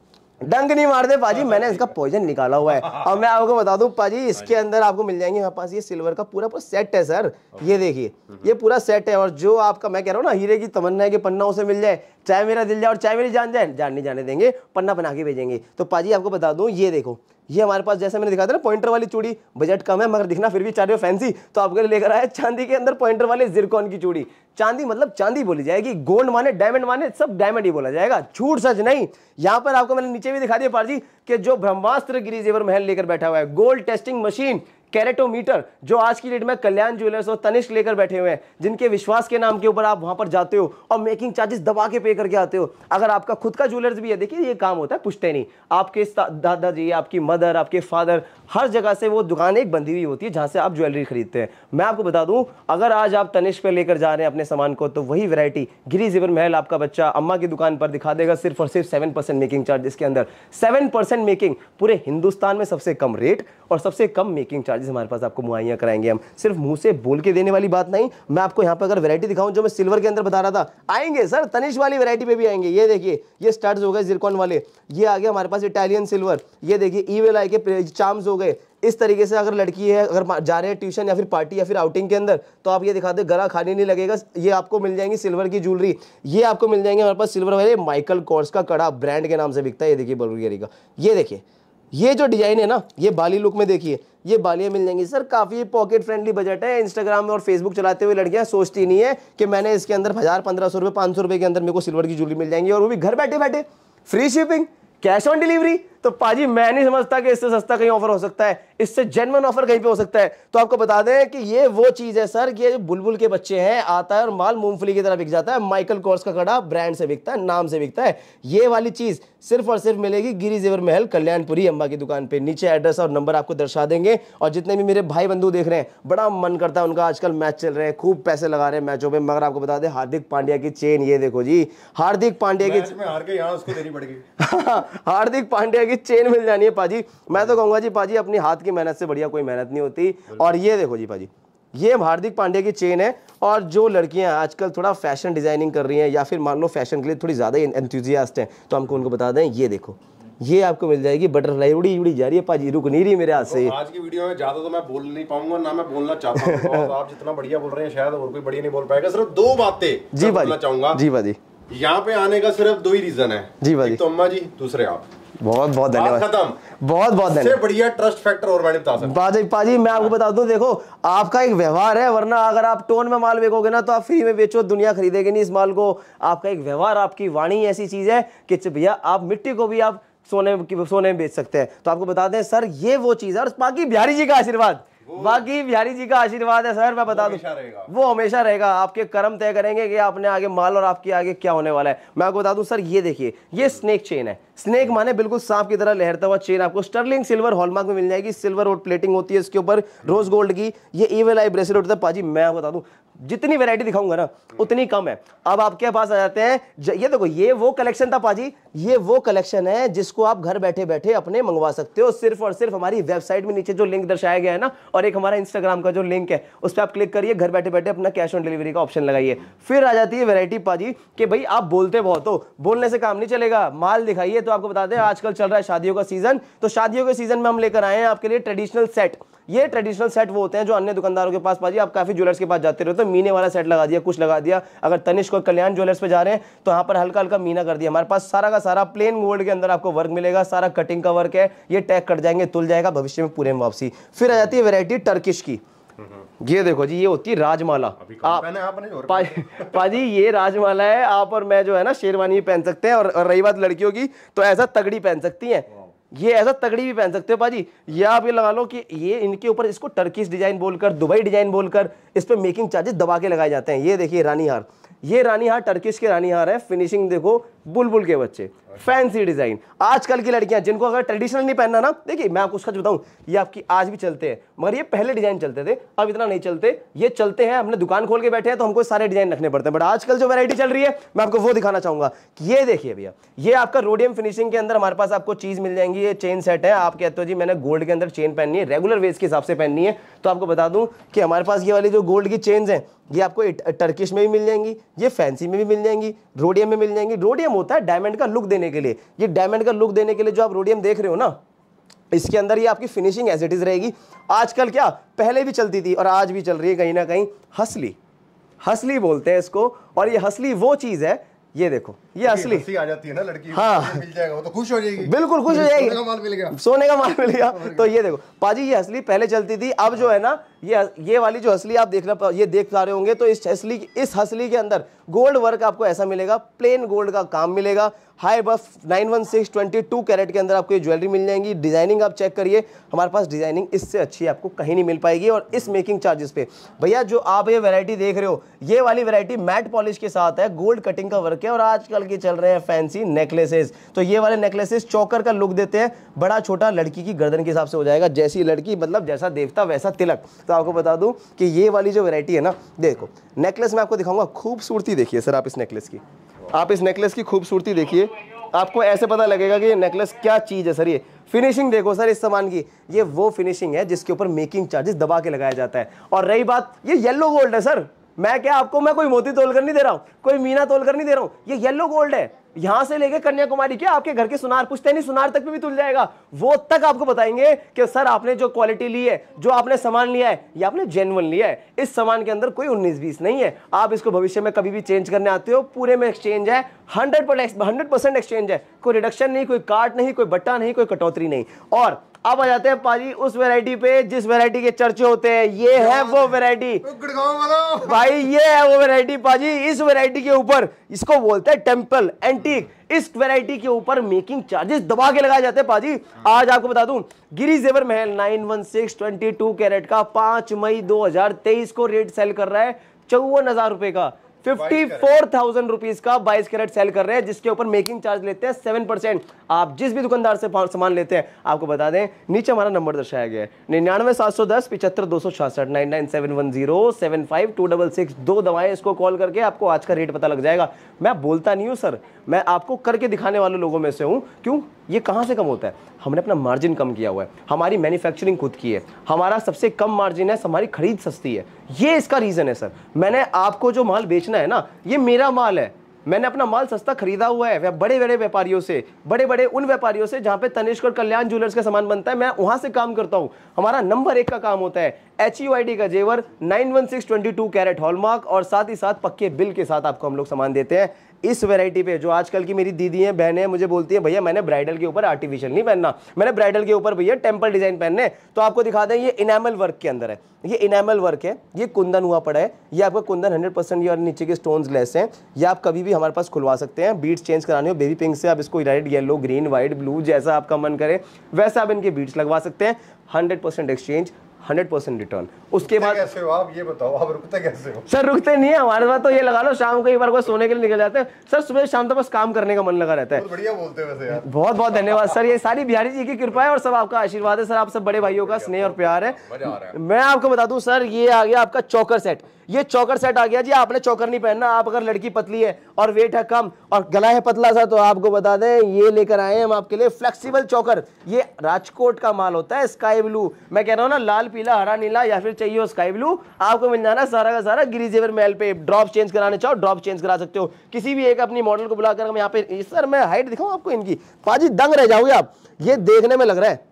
डंग नहीं मारते पाजी हाँ, मैंने इसका पॉइजन निकाला हुआ है और (laughs) मैं आपको बता दूं पाजी इसके हाँ अंदर आपको मिल जाएंगे हमारे पास ये सिल्वर का पूरा पूरा सेट है सर ये देखिए ये हम्म। पूरा सेट है और जो आपका मैं कह रहा हूँ ना हीरे की तमन्ना है कि पन्ना उसे मिल जाए चाहे मेरा दिल जाए और चाहे मेरी जान जाए जान नहीं जाने देंगे पन्ना बना के भेजेंगे तो पाजी आपको बता दूँ ये देखो ये हमारे पास जैसे मैंने दिखा था ना पॉइंटर वाली चूड़ी बजट कम है मगर दिखना फिर भी चाह रहे हो फैंसी तो आपके लिए लेकर आया चांदी के अंदर पॉइंटर वाले जिरकॉन की चूड़ी चांदी मतलब चांदी बोली जाएगी गोल्ड माने डायमंड माने सब डायमंड ही बोला जाएगा झूठ सच नहीं यहाँ पर आपको मैंने नीचे भी दिखा दिया पाजी के जो ब्रह्मास्त्र गिरिजेवर महल लेकर बैठा हुआ है गोल्ड टेस्टिंग मशीन कैरेटोमीटर जो आज की डेट में कल्याण ज्वेलर्स और तनिष्क लेकर बैठे हुए हैं जिनके विश्वास के नाम के ऊपर आप वहां पर जाते हो और मेकिंग चार्जेस दबा के पे करके आते हो अगर आपका खुद का ज्वेलर्स भी है देखिए ये काम होता है पूछते नहीं आपके दादाजी आपकी मदर आपके फादर हर जगह से वो दुकान एक बंधी हुई होती है जहाँ से आप ज्वेलरी खरीदते हैं मैं आपको बता दूँ अगर आज आप तनिश पर लेकर जा रहे हैं अपने सामान को तो वही वैरायटी गिरी जीवन महल आपका बच्चा अम्मा की दुकान पर दिखा देगा सिर्फ और सिर्फ सेवन परसेंट मेकिंग चार्ज इसके अंदर सेवन परसेंट मेकिंग पूरे हिंदुस्तान में सबसे कम रेट और सबसे कम मेकिंग चार्जेस हमारे पास आपको मुहैया कराएंगे हम सिर्फ मुंह से बोल के देने वाली बात नहीं मैं आपको यहाँ पर अगर वैरायटी दिखाऊं जो मैं सिल्वर के अंदर बता रहा था आएंगे सर तनिश वाली वैरायटी पे भी आएंगे ये देखिए ये स्टार्ट हो गए जिरकॉन वाले ये आ गया हमारे पास इटालियन सिल्वर ये देखिए ईवेल आए के चार्म्स हो गए दोगे इस तरीके से अगर लड़की है अगर जा रहे हैं ट्यूशन या फिर पार्टी या फिर आउटिंग के अंदर तो आप ये दिखा दें गला खाली नहीं लगेगा ये आपको मिल जाएंगी सिल्वर की ज्वेलरी ये आपको मिल जाएंगे हमारे पास सिल्वर वाले माइकल कॉर्स का कड़ा ब्रांड के नाम से बिकता है ये देखिए बलगेरी का ये देखिए ये जो डिजाइन है ना ये बाली लुक में देखिए ये बालियाँ मिल जाएंगी सर काफ़ी पॉकेट फ्रेंडली बजट है इंस्टाग्राम और फेसबुक चलाते हुए लड़कियाँ सोचती नहीं है कि मैंने इसके अंदर हज़ार पंद्रह सौ रुपये पाँच सौ रुपये के अंदर मेरे को सिल्वर की ज्वेलरी मिल जाएंगी और वो भी घर बैठे बैठे free shipping cash on delivery तो पाजी मैं नहीं समझता कि इससे सस्ता कहीं ऑफर हो सकता है इससे जेनवन ऑफर कहीं पे हो सकता है तो आपको बता दें कि ये वो चीज़ है सर ये बुलबुल के बच्चे हैं आता है और माल मूंगफली की तरह बिक जाता है माइकल कोर्स का कड़ा ब्रांड से बिकता है नाम से बिकता है ये वाली चीज़ सिर्फ और सिर्फ मिलेगी गिरी जेवर महल कल्याणपुरी अम्बा की दुकान पर नीचे एड्रेस और नंबर आपको दर्शा देंगे और जितने भी मेरे भाई बंधु देख रहे हैं बड़ा मन करता है उनका आजकल मैच चल रहे हैं खूब पैसे लगा रहे हैं मैचों में मगर आपको बता दें हार्दिक पांड्या की चेन ये देखो जी हार्दिक पांड्या की (laughs) हार्दिक पांड्या की की चेन मिल जानी है पाजी मैं तो कहूंगा जी पाजी अपनी हाथ की मेहनत से बढ़िया कोई मेहनत नहीं होती और ये देखो जी पाजी ये हार्दिक पांडे की चेन है और जो लड़कियां आजकल थोड़ा फैशन डिजाइनिंग कर रही हैं या फिर मान लो फैशन के लिए थोड़ी ज़्यादा ही एंथुजियास्ट हैं तो हमको उनको बता दें ये देखो ये आपको मिल जाएगी बटरफ्लाई उड़ी उड़ी जा रही है पाजी रुक नहीं रही मेरे हाथ से तो आज की वीडियो में ज्यादा तो मैं बोल नहीं पाऊंगा ना मैं बोलना चाहूंगा आप जितना बढ़िया बोल रहे हैं शायद और कोई बढ़िया नहीं बोल पाएगा सिर्फ दो बातें (laughs) जी बोलना चाहूंगा जी भाजी यहाँ पे आने का सिर्फ दो ही रीजन है जी भाजी तो अम्मा जी दूसरे आप बहुत बहुत धन्यवाद बहुत बहुत धन्यवाद बढ़िया ट्रस्ट फैक्टर और मैंने बता सकता पाजी पाजी मैं आपको बता दूं देखो आपका एक व्यवहार है वरना अगर आप टोन में माल बेचोगे ना तो आप फ्री में बेचो दुनिया खरीदेगी नहीं इस माल को आपका एक व्यवहार आपकी वाणी ऐसी चीज है कि भैया आप मिट्टी को भी आप सोने सोने में बेच सकते हैं तो आपको बता दें सर ये वो चीज़ है और बाकी बिहारी जी का आशीर्वाद बाकी बिहारी जी का आशीर्वाद है सर मैं बता दूं वो हमेशा रहेगा आपके कर्म तय करेंगे कि आपने आगे माल और आपके आगे क्या होने वाला है मैं आपको बता दूं सर ये देखिए ये स्नेक चेन है स्नेक माने बिल्कुल सांप की तरह लहरता हुआ चेन आपको स्टर्लिंग सिल्वर हॉलमार्क में मिल जाएगी सिल्वर और प्लेटिंग होती है इसके ऊपर रोज गोल्ड की ये ईवेल आई ब्रेसलेट होता है पाजी मैं आपको बता दूं जितनी वैरायटी दिखाऊंगा ना उतनी कम है अब आपके पास आ जाते हैं ये देखो ये वो कलेक्शन था पाजी ये वो कलेक्शन है जिसको आप घर बैठे बैठे अपने मंगवा सकते हो सिर्फ और सिर्फ हमारी वेबसाइट में नीचे जो लिंक दर्शाया गया है ना और एक हमारा इंस्टाग्राम का जो लिंक है उस पर आप क्लिक करिए घर बैठे बैठे अपना कैश ऑन डिलीवरी का ऑप्शन लगाइए फिर आ जाती है वेरायटी पाजी कि भाई आप बोलते बहुत हो बोलने से काम नहीं चलेगा माल दिखाइए तो आपको बता दें आजकल चल रहा है शादियों का सीजन तो शादियों के सीजन में हम लेकर आए हैं आपके लिए ट्रेडिशनल सेट ये ट्रेडिशनल सेट वो होते हैं जो अन्य दुकानदारों के पास पाजी आप काफ़ी ज्वेलर्स के पास जाते रहते तो मीने वाला सेट लगा दिया कुछ लगा दिया अगर तनिष्क और कल्याण ज्वेलर्स पे जा रहे हैं तो यहाँ पर हल्का हल्का मीना कर दिया हमारे पास सारा का सारा प्लेन गोल्ड के अंदर आपको वर्क मिलेगा सारा कटिंग का वर्क है ये टैग कट जाएंगे तुल जाएगा भविष्य में पूरे में वापसी फिर आ जाती है वेरायटी टर्किश की हम्म। ये देखो जी ये होती है राजमाला आप पाजी ये राजमाला है आप और मैं जो है ना शेरवानी पहन सकते हैं और, और रही बात लड़कियों की तो ऐसा तगड़ी पहन सकती हैं ये ऐसा तगड़ी भी पहन सकते हो भाजी ये आप ये लगा लो कि ये इनके ऊपर इसको टर्किश डिजाइन बोलकर दुबई डिजाइन बोलकर इस पर मेकिंग चार्जेस दबा के लगाए जाते हैं ये देखिए रानी हार ये रानी हार टर्किश के रानी हार है फिनिशिंग देखो बुलबुल के बच्चे फैंसी डिजाइन आजकल की लड़कियां जिनको अगर ट्रेडिशनल नहीं पहनना ना देखिए मैं आपको उसका बताऊं ये आपकी आज भी चलते हैं मगर ये पहले डिजाइन चलते थे अब इतना नहीं चलते ये चलते हैं हमने दुकान खोल के बैठे हैं तो हमको सारे डिजाइन रखने पड़ते हैं बट आजकल जो वैरायटी चल रही है मैं आपको वो दिखाना चाहूंगा ये देखिए भैया ये आपका रोडियम फिनिशिंग के अंदर हमारे पास आपको चीज मिल जाएंगी ये चेन सेट है आप कहते हो जी मैंने गोल्ड के अंदर चेन पहननी है रेगुलर वेज के हिसाब से पहननी है तो आपको बता दूं कि हमारे पास ये वाली जो गोल्ड की चेन्स है ये आपको टर्किश में भी मिल जाएंगी ये फैंसी में भी मिल जाएंगी रोडियम में मिल जाएंगी रोडियम होता है डायमंड का लुक देने के लिए ये डायमंड का लुक देने के लिए जो आप रोडियम देख रहे हो ना इसके अंदर ये आपकी फिनिशिंग एज इट इज़ रहेगी आजकल क्या पहले भी चलती थी और आज भी चल रही है कहीं ना कहीं हसली हसली बोलते हैं इसको और ये हसली वो चीज़ है ये देखो ये असली आ जाती है ना लड़की हाँ तो मिल जाएगा वो तो खुश हो जाएगी बिल्कुल खुश हो जाएगी सोने का माल मिल गया सोने का माल मिल गया तो ये देखो पाजी ये असली पहले चलती थी अब जो है ना ये ये वाली जो असली आप देखना ये देख पा रहे होंगे तो इस असली इस हसली के अंदर गोल्ड वर्क आपको ऐसा मिलेगा प्लेन गोल्ड का काम मिलेगा high buff nine one six twenty two carat के अंदर आपको ये ज्वेलरी मिल जाएंगी डिजाइनिंग आप चेक करिए हमारे पास डिजाइनिंग इससे अच्छी आपको कहीं नहीं मिल पाएगी और इस मेकिंग चार्जेस पे भैया जो आप ये वेरायटी देख रहे हो ये वाली वेरायटी मैट पॉलिश के साथ है गोल्ड कटिंग का वर्क है और आजकल आजकल के चल रहे हैं फैंसी नेकलेसेस तो ये वाले नेकलेसेस चौकर का लुक देते हैं बड़ा छोटा लड़की की गर्दन के हिसाब से हो जाएगा जैसी लड़की मतलब जैसा देवता वैसा तिलक तो आपको बता दूं कि ये वाली जो वेरायटी है ना देखो नेकलेस में आपको दिखाऊंगा खूबसूरती देखिए सर आप इस नेकलेस की आप इस नेकलेस की खूबसूरती देखिए आपको ऐसे पता लगेगा कि ये नेकलेस क्या चीज़ है सर ये फिनिशिंग देखो सर इस सामान की ये वो फिनिशिंग है जिसके ऊपर मेकिंग चार्जेस दबा के लगाया जाता है और रही बात ये येलो गोल्ड है सर मैं क्या आपको मैं कोई मोती तोल कर नहीं दे रहा हूँ कोई मीना तोल कर नहीं दे रहा हूँ ये येलो गोल्ड है यहां से लेके कन्याकुमारी के आपके घर के सुनार पूछते नहीं सुनार तक भी तुल जाएगा वो तक आपको बताएंगे कि सर आपने जो क्वालिटी ली है जो आपने सामान लिया है या आपने जेनवन लिया है इस सामान के अंदर कोई उन्नीस बीस नहीं है आप इसको भविष्य में कभी भी चेंज करने आते हो पूरे में एक्सचेंज है हंड्रेड हंड्रेड परसेंट एक्सचेंज है कोई रिडक्शन नहीं कोई कार्ड नहीं कोई बट्टा नहीं कोई कटौती नहीं और अब आ जाते हैं पाजी उस वैरायटी पे जिस वैरायटी के चर्चे होते हैं ये है वो वैरायटी भाई ये है वो वैरायटी पाजी इस वैरायटी के ऊपर इसको बोलते हैं टेम्पल एंटीक इस वैरायटी के ऊपर मेकिंग चार्जेस दबा के लगाए जाते हैं पाजी आज आपको बता दूं गिरी जेवर महल टू कैरेट का पांच मई दो हजार तेईस को रेट सेल कर रहा है चौवन हजार रुपए का फिफ्टी फोर थाउजेंड रुपीज का बाईस कैरेट सेल कर रहे हैं जिसके ऊपर मेकिंग चार्ज लेते हैं सेवन परसेंट आप जिस भी दुकानदार से सामान लेते हैं आपको बता दें नीचे हमारा नंबर दर्शाया गया है निन्यानवे सात सौ दस पिछहत्तर दो सौ छियासठ nine nine seven one zero seven five two double six दो दवाएं इसको कॉल करके आपको आज का रेट पता लग जाएगा मैं बोलता नहीं हूँ सर मैं आपको करके दिखाने वाले लोगों में से हूँ क्यों ये कहाँ से कम होता है हमने अपना मार्जिन कम किया हुआ है हमारी मैन्युफैक्चरिंग खुद की है हमारा सबसे कम मार्जिन है हमारी खरीद सस्ती है ये इसका रीज़न है सर मैंने आपको जो माल बेचना है ना ये मेरा माल है मैंने अपना माल सस्ता खरीदा हुआ है बड़े बड़े व्यापारियों से बड़े बड़े उन व्यापारियों से जहाँ पे तनिष्क और कल्याण ज्वेलर्स का सामान बनता है मैं वहाँ से काम करता हूँ हमारा नंबर एक का काम होता है एच e का जेवर टू कैरेट हॉलमार्क और साथ ही साथ पक्के बिल के साथ आपको हम लोग सामान देते हैं इस वैरायटी पे जो आजकल की मेरी दीदी हैं बहनें है मुझे बोलती हैं भैया मैंने ब्राइडल के ऊपर आर्टिफिशियल नहीं पहनना मैंने ब्राइडल के ऊपर भैया टेम्पल डिजाइन पहनने तो आपको दिखा दें ये इनेमल वर्क के अंदर है ये इनेमल वर्क है ये कुंदन हुआ पड़ा है ये आपका कुंदन हंड्रेड परसेंट और नीचे के स्टोन लेस हैं या आप कभी भी हमारे पास खुलवा सकते हैं बीट्स चेंज कराने हो बेबी पिंक से आप इसको red yellow green white blue जैसा आपका मन करे वैसा आप इनके बीट्स लगवा सकते हैं hundred exchange hundred percent return उसके बाद कैसे हो आप ये बताओ आप रुकते कैसे हो सर रुकते नहीं है हमारे पास तो ये लगा लो शाम को एक बार कोई सोने के लिए निकल जाते हैं सर सुबह शाम तक तो बस काम करने का मन लगा रहता है बढ़िया बोलते हैं वैसे यार बहुत बहुत धन्यवाद सर ये सारी बिहारी जी की कृपा है और सब आपका आशीर्वाद है सर आप सब बड़े भाइयों का स्नेह और प्यार है मैं आपको बता दूँ सर ये आ गया आपका चौकर सेट ये चौकर सेट आ गया जी आपने चौकर नहीं पहनना आप अगर लड़की पतली है और वेट है कम और गला है पतला सा तो आपको बता दें ये लेकर आए हैं हम आपके लिए फ्लेक्सिबल चौकर ये राजकोट का माल होता है स्काई ब्लू मैं कह रहा हूँ ना लाल पीला हरा नीला या फिर चाहिए हो स्काई ब्लू आपको मिल जाना सारा का सारा गिरी जेवर मेल पे ड्रॉप चेंज कराने चाहो ड्रॉप चेंज करा सकते हो किसी भी एक अपनी मॉडल को बुलाकर हम यहाँ पे सर मैं हाइट दिखाऊँ आपको इनकी पाजी दंग रह जाओगे आप ये देखने में लग रहा है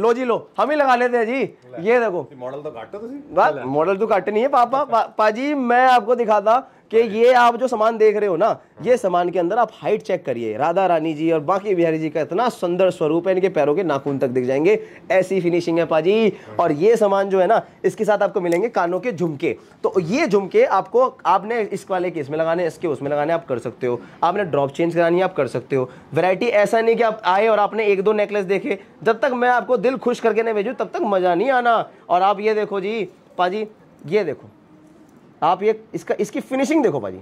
लो जी लो हम ही लगा लेते हैं जी ये देखो मॉडल तो काटो मॉडल तो काटे नहीं है पापा पाजी मैं आपको दिखाता कि ये आप जो सामान देख रहे हो ना ये सामान के अंदर आप हाइट चेक करिए राधा रानी जी और बाकी बिहारी जी का इतना सुंदर स्वरूप है इनके पैरों के नाखून तक दिख जाएंगे ऐसी फिनिशिंग है पाजी हाँ। और ये सामान जो है ना इसके साथ आपको मिलेंगे कानों के झुमके तो ये झुमके आपको आपने इस वाले के इसमें लगाने इसके उसमें लगाने आप कर सकते हो आपने ड्रॉप चेंज करानी है आप कर सकते हो वैरायटी ऐसा नहीं कि आप आए और आपने एक दो नेकलेस देखे जब तक मैं आपको दिल खुश करके नहीं भेजूँ तब तक मज़ा नहीं आना और आप ये देखो जी पाजी ये देखो आप ये इसका इसकी फिनिशिंग देखो भाजी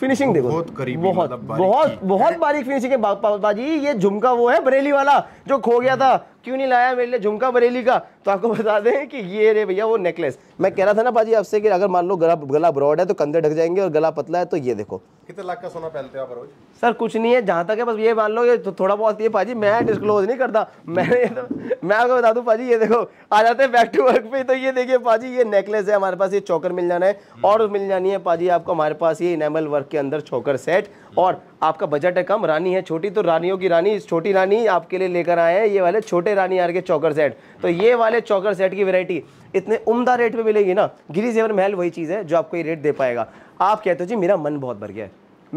फिनिशिंग देखो बहुत करीब बहुत मतलब बहुत बहुत बारीक फिनिशिंग है बाजी ये झुमका वो है बरेली वाला जो खो गया था क्यों नहीं लाया मेरे लिए झुमका बरेली का तो आपको बता दें कि ये रे भैया वो नेकलेस मैं कह रहा था ना भाजी आपसे कि अगर मान लो गला गला ब्रॉड है तो कंधे ढक जाएंगे और गला पतला है तो ये देखो कितने लाख का सोना पहनते हो रोज सर कुछ नहीं है जहाँ तक है बस ये मान लो ये तो थोड़ा बहुत ये पाजी मैं डिस्क्लोज नहीं करता मैंने तो मैं आपको बता दूँ पाजी ये देखो आ जाते हैं बैक टू वर्क पे तो ये देखिए पाजी ये नेकलेस है हमारे पास ये चौकर मिल जाना है और मिल जानी है पाजी आपको हमारे पास ये इनेमल वर्क के अंदर चौकर सेट और आपका बजट है कम रानी है छोटी तो रानियों की रानी छोटी रानी आपके लिए लेकर आए हैं ये वाले छोटे रानी यार के चौकर सेट तो ये वाले चौकर सेट की वेरायटी इतने उमदा रेट पे मिलेगी ना गिरी जेवर महल वही चीज़ है जो आपको ये रेट दे पाएगा आप कहते हो जी मेरा मन बहुत भर गया है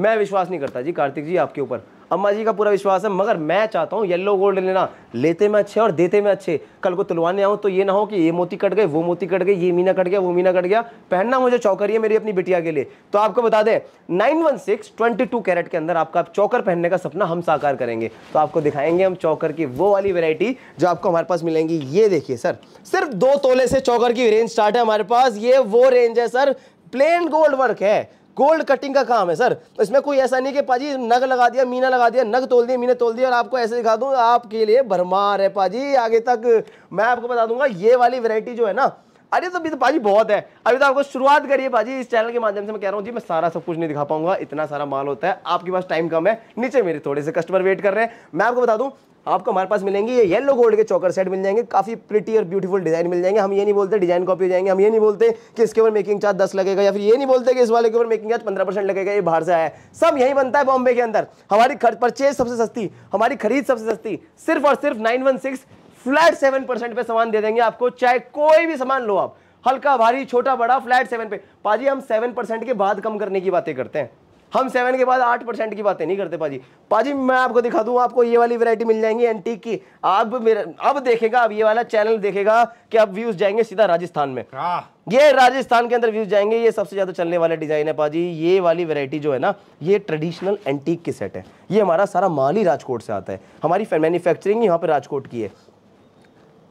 मैं विश्वास नहीं करता जी कार्तिक जी आपके ऊपर अम्मा जी का पूरा विश्वास है मगर मैं चाहता हूँ येलो गोल्ड लेना लेते में अच्छे और देते में अच्छे कल को तुलवाने आऊँ तो ये ना हो कि ये मोती कट गए वो मोती कट गए ये मीना कट गया वो मीना कट गया पहनना मुझे चौकरी है मेरी अपनी बिटिया के लिए तो आपको बता दें nine one six twenty two carat के अंदर आपका चौकर पहनने का सपना हम साकार करेंगे तो आपको दिखाएंगे हम चौकर की वो वाली वेरायटी जो आपको हमारे पास मिलेंगी ये देखिए सर सिर्फ दो तोले से चौकर की रेंज स्टार्ट है हमारे पास ये वो रेंज है सर प्लेन गोल्ड वर्क है गोल्ड कटिंग का काम है सर तो इसमें कोई ऐसा नहीं कि पाजी नग लगा दिया मीना लगा दिया नग तोल दिया मीने तोल दिया और आपको ऐसे दिखा दूँ आपके लिए भरमार है पाजी आगे तक मैं आपको बता दूंगा ये वाली वेरायटी जो है ना अरे तो अभी तो भाजी बहुत है अभी तो आपको शुरुआत करिए भाजी इस चैनल के माध्यम से मैं कह रहा हूँ जी मैं सारा सब कुछ नहीं दिखा पाऊंगा इतना सारा माल होता है आपके पास टाइम कम है नीचे मेरे थोड़े से कस्टमर वेट कर रहे हैं मैं आपको बता दूँ आपको हमारे पास मिलेंगे ये येलो गोल्ड के चौकर सेट मिल जाएंगे काफ़ी प्रिटी और ब्यूटीफुल डिज़ाइन मिल जाएंगे हम ये नहीं बोलते डिज़ाइन कॉपी हो जाएंगे हम ये नहीं बोलते कि इसके ऊपर मेकिंग चार्ज दस लगेगा या फिर ये नहीं बोलते कि इस वाले के ऊपर मेकिंग चार्ज पंद्रह परसेंट लगेगा ये बाहर से आया सब यही बनता है बॉम्बे के अंदर हमारी परचेज सबसे सस्ती हमारी खरीद सबसे सस्ती सिर्फ और सिर्फ nine one six flat seven percent पे सामान दे देंगे आपको चाहे कोई भी सामान लो आप हल्का भारी छोटा बड़ा फ्लैट सेवन पे पाजी हम सेवन परसेंट के बाद कम करने की बातें करते हैं हम सेवन के बाद आठ परसेंट की बातें नहीं करते पाजी पाजी मैं आपको दिखा दूं आपको ये वाली वैरायटी मिल जाएंगी एंटीक की अब मेरा अब देखेगा अब ये वाला चैनल देखेगा कि अब व्यूज जाएंगे सीधा राजस्थान में हाँ। ये राजस्थान के अंदर व्यूज जाएंगे ये सबसे ज्यादा चलने वाला डिजाइन है पाजी ये वाली वेरायटी जो है ना ये ट्रेडिशनल एंटीक की सेट है ये हमारा सारा माल ही राजकोट से आता है हमारी मैन्युफैक्चरिंग यहाँ पे राजकोट की है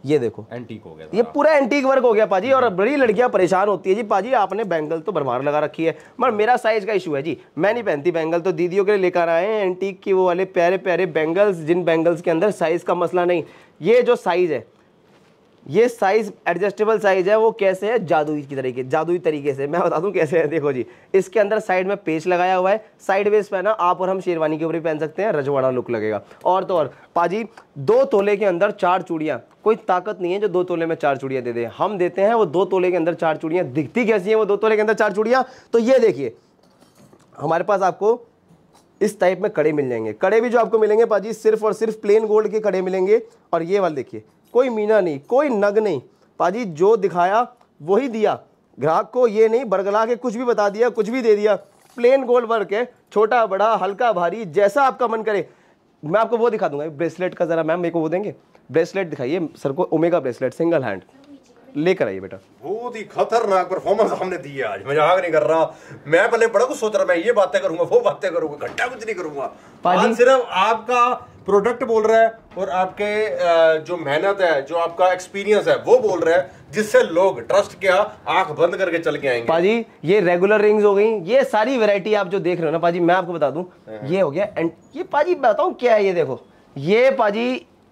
ये देखो एंटीक हो गया ये पूरा एंटीक वर्क हो गया पाजी और बड़ी लड़कियां परेशान होती है जी पाजी आपने बैंगल तो भरमार लगा रखी है मगर हाँ। मेरा साइज का इशू है जी मैं नहीं पहनती बैंगल तो दीदियों के लिए लेकर आए हैं एंटीक की वो वाले प्यारे प्यारे बैंगल्स जिन बैंगल्स के अंदर साइज का मसला नहीं ये जो साइज है ये साइज़ एडजस्टेबल साइज़ है वो कैसे है जादुई की तरीके जादुई तरीके से मैं बता दूं कैसे है देखो जी इसके अंदर साइड में पेच लगाया हुआ है साइड वेज पहना आप और हम शेरवानी के ऊपर भी पहन सकते हैं रजवाड़ा लुक लगेगा और तो और पाजी दो तोले के अंदर चार चूड़ियाँ कोई ताकत नहीं है जो दो तोले में चार चूड़ियाँ दे दे हम देते हैं वो दो तोले के अंदर चार चूड़ियाँ दिखती कैसी हैं वो दो तोले के अंदर चार चूड़ियाँ तो ये देखिए हमारे पास आपको इस टाइप में कड़े मिल जाएंगे कड़े भी जो आपको मिलेंगे पाजी सिर्फ और सिर्फ प्लेन गोल्ड के कड़े मिलेंगे और ये वाले देखिए कोई मीना नहीं कोई नग नहीं पाजी जो दिखाया वही दिया ग्राहक को ये नहीं बरगला के कुछ भी बता दिया कुछ भी दे दिया प्लेन गोल्ड वर्क है छोटा बड़ा हल्का भारी जैसा आपका मन करे मैं आपको वो दिखा दूंगा ब्रेसलेट का ज़रा मैम मेरे को वो देंगे ब्रेसलेट दिखाइए सर को ओमेगा ब्रेसलेट सिंगल हैंड लेकर आइए बेटा बहुत ही खतरनाक परफॉर्मेंस हमने दी है आज मजाक नहीं कर रहा मैं पहले बड़ा कुछ सोच रहा मैं ये बातें करूंगा वो बातें करूंगा घंटा कुछ नहीं करूंगा सिर्फ आपका प्रोडक्ट बोल रहा है और आपके जो मेहनत है जो आपका एक्सपीरियंस है वो बोल रहा है जिससे लोग ट्रस्ट किया आंख बंद करके चल के आएंगे पाजी ये रेगुलर रिंग्स हो गई ये सारी वैरायटी आप जो देख रहे हो ना पाजी मैं आपको बता दूं हाँ। ये हो गया एंड ये पाजी बताऊं क्या है ये देखो ये पाजी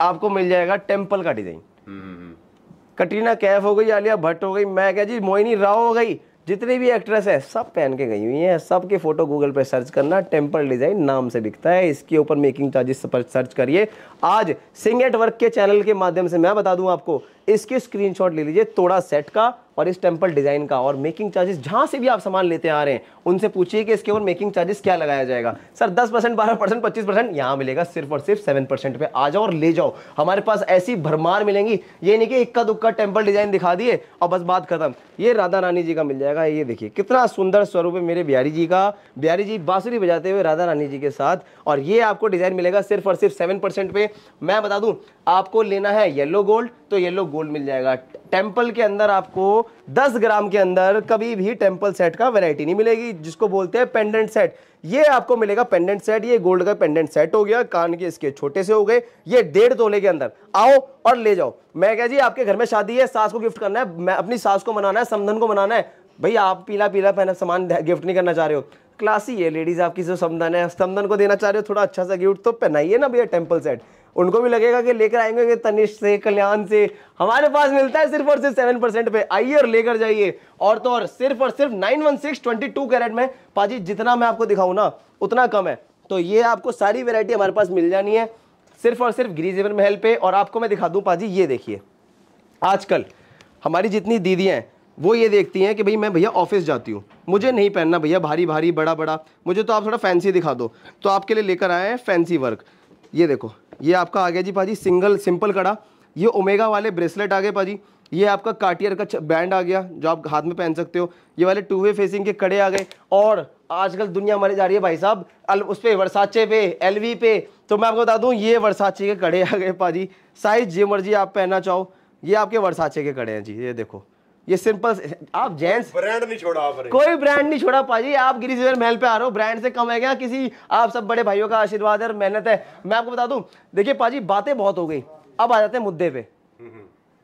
आपको मिल जाएगा टेम्पल का डिजाइन हम्म, हम्म, हम्म। कटरीना कैफ हो गई आलिया भट्ट हो गई मैं क्या जी मोहिनी राव हो गई जितनी भी एक्ट्रेस है सब पहन के गई हुई हैं सब के फ़ोटो गूगल पर सर्च करना टेम्पल डिज़ाइन नाम से बिकता है इसके ऊपर मेकिंग चार्जेस पर सर्च करिए आज सिंग एट वर्क के चैनल के माध्यम से मैं बता दूं आपको इसकी स्क्रीनशॉट ले लीजिए थोड़ा सेट का और इस टेम्पल डिज़ाइन का और मेकिंग चार्जेस जहां से भी आप सामान लेते आ रहे हैं उनसे पूछिए कि इसके ऊपर मेकिंग चार्जेस क्या लगाया जाएगा सर दस परसेंट बारह परसेंट पच्चीस परसेंट यहाँ मिलेगा सिर्फ और सिर्फ सेवन परसेंट पे आ जाओ और ले जाओ हमारे पास ऐसी भरमार मिलेंगी ये नहीं कि इक्का दुक्का टेम्पल डिज़ाइन दिखा दिए और बस बात खत्म ये राधा रानी जी का मिल जाएगा ये देखिए कितना सुंदर स्वरूप है मेरे बिहारी जी का बिहारी जी बांसुरी बजाते हुए राधा रानी जी के साथ और ये आपको डिज़ाइन मिलेगा सिर्फ और सिर्फ सेवन परसेंट पे मैं बता दूँ आपको लेना है येलो गोल्ड तो येलो गोल्ड मिल जाएगा टेम्पल के अंदर आपको 10 ग्राम के अंदर कभी भी टेम्पल सेट का वैरायटी नहीं मिलेगी जिसको बोलते हैं पेंडेंट सेट ये आपको मिलेगा पेंडेंट सेट ये गोल्ड का पेंडेंट सेट हो गया कान के इसके छोटे से हो गए ये डेढ़ तोले के अंदर आओ और ले जाओ मैं कह जी आपके घर में शादी है सास को गिफ्ट करना है मैं अपनी सास को मनाना है समधन को मनाना है भाई आप पीला पीला पहना सामान गिफ्ट नहीं करना चाह रहे हो क्लासी है लेडीज़ आपकी जो समधन है समधन को देना चाह रहे हो थोड़ा अच्छा सा गिफ्ट तो पहनाइए ना भैया टेम्पल सेट उनको भी लगेगा कि लेकर आएंगे कि तनिष से कल्याण से हमारे पास मिलता है सिर्फ और सिर्फ सेवन परसेंट पे आइए और लेकर जाइए और तो और सिर्फ और सिर्फ nine one six twenty two carat में पाजी जितना मैं आपको दिखाऊं ना उतना कम है तो ये आपको सारी वेरायटी हमारे पास मिल जानी है सिर्फ और सिर्फ गिरीजेवर महल पे और आपको मैं दिखा दूँ पाजी ये देखिए आजकल हमारी जितनी दीदियाँ हैं वो ये देखती हैं कि भाई मैं भैया ऑफिस जाती हूँ मुझे नहीं पहनना भैया भारी भारी बड़ा बड़ा मुझे तो आप थोड़ा फैंसी दिखा दो तो आपके लिए लेकर आए हैं फैंसी वर्क ये देखो ये आपका आ गया जी पाजी सिंगल सिंपल कड़ा ये ओमेगा वाले ब्रेसलेट आ गए पाजी ये आपका काटियर का बैंड आ गया जो आप हाथ में पहन सकते हो ये वाले टू वे फेसिंग के कड़े आ गए और आजकल दुनिया हमारी जा रही है भाई साहब उस पर वर्साचे पे एलवी पे तो मैं आपको बता दूं ये वर्साचे के कड़े आ गए पाजी साइज जे मर्जी आप पहनना चाहो ये आपके वर्साचे के कड़े हैं जी ये देखो ये सिंपल आप जेंट्स ब्रांड नहीं छोड़ा आपने कोई ब्रांड नहीं छोड़ा पाजी आप गिरिजेवर महल पे आ रहे हो ब्रांड से कम है क्या किसी आप सब बड़े भाइयों का आशीर्वाद है और मेहनत है मैं आपको बता दूं देखिए पाजी बातें बहुत हो गई अब आ जाते हैं मुद्दे पे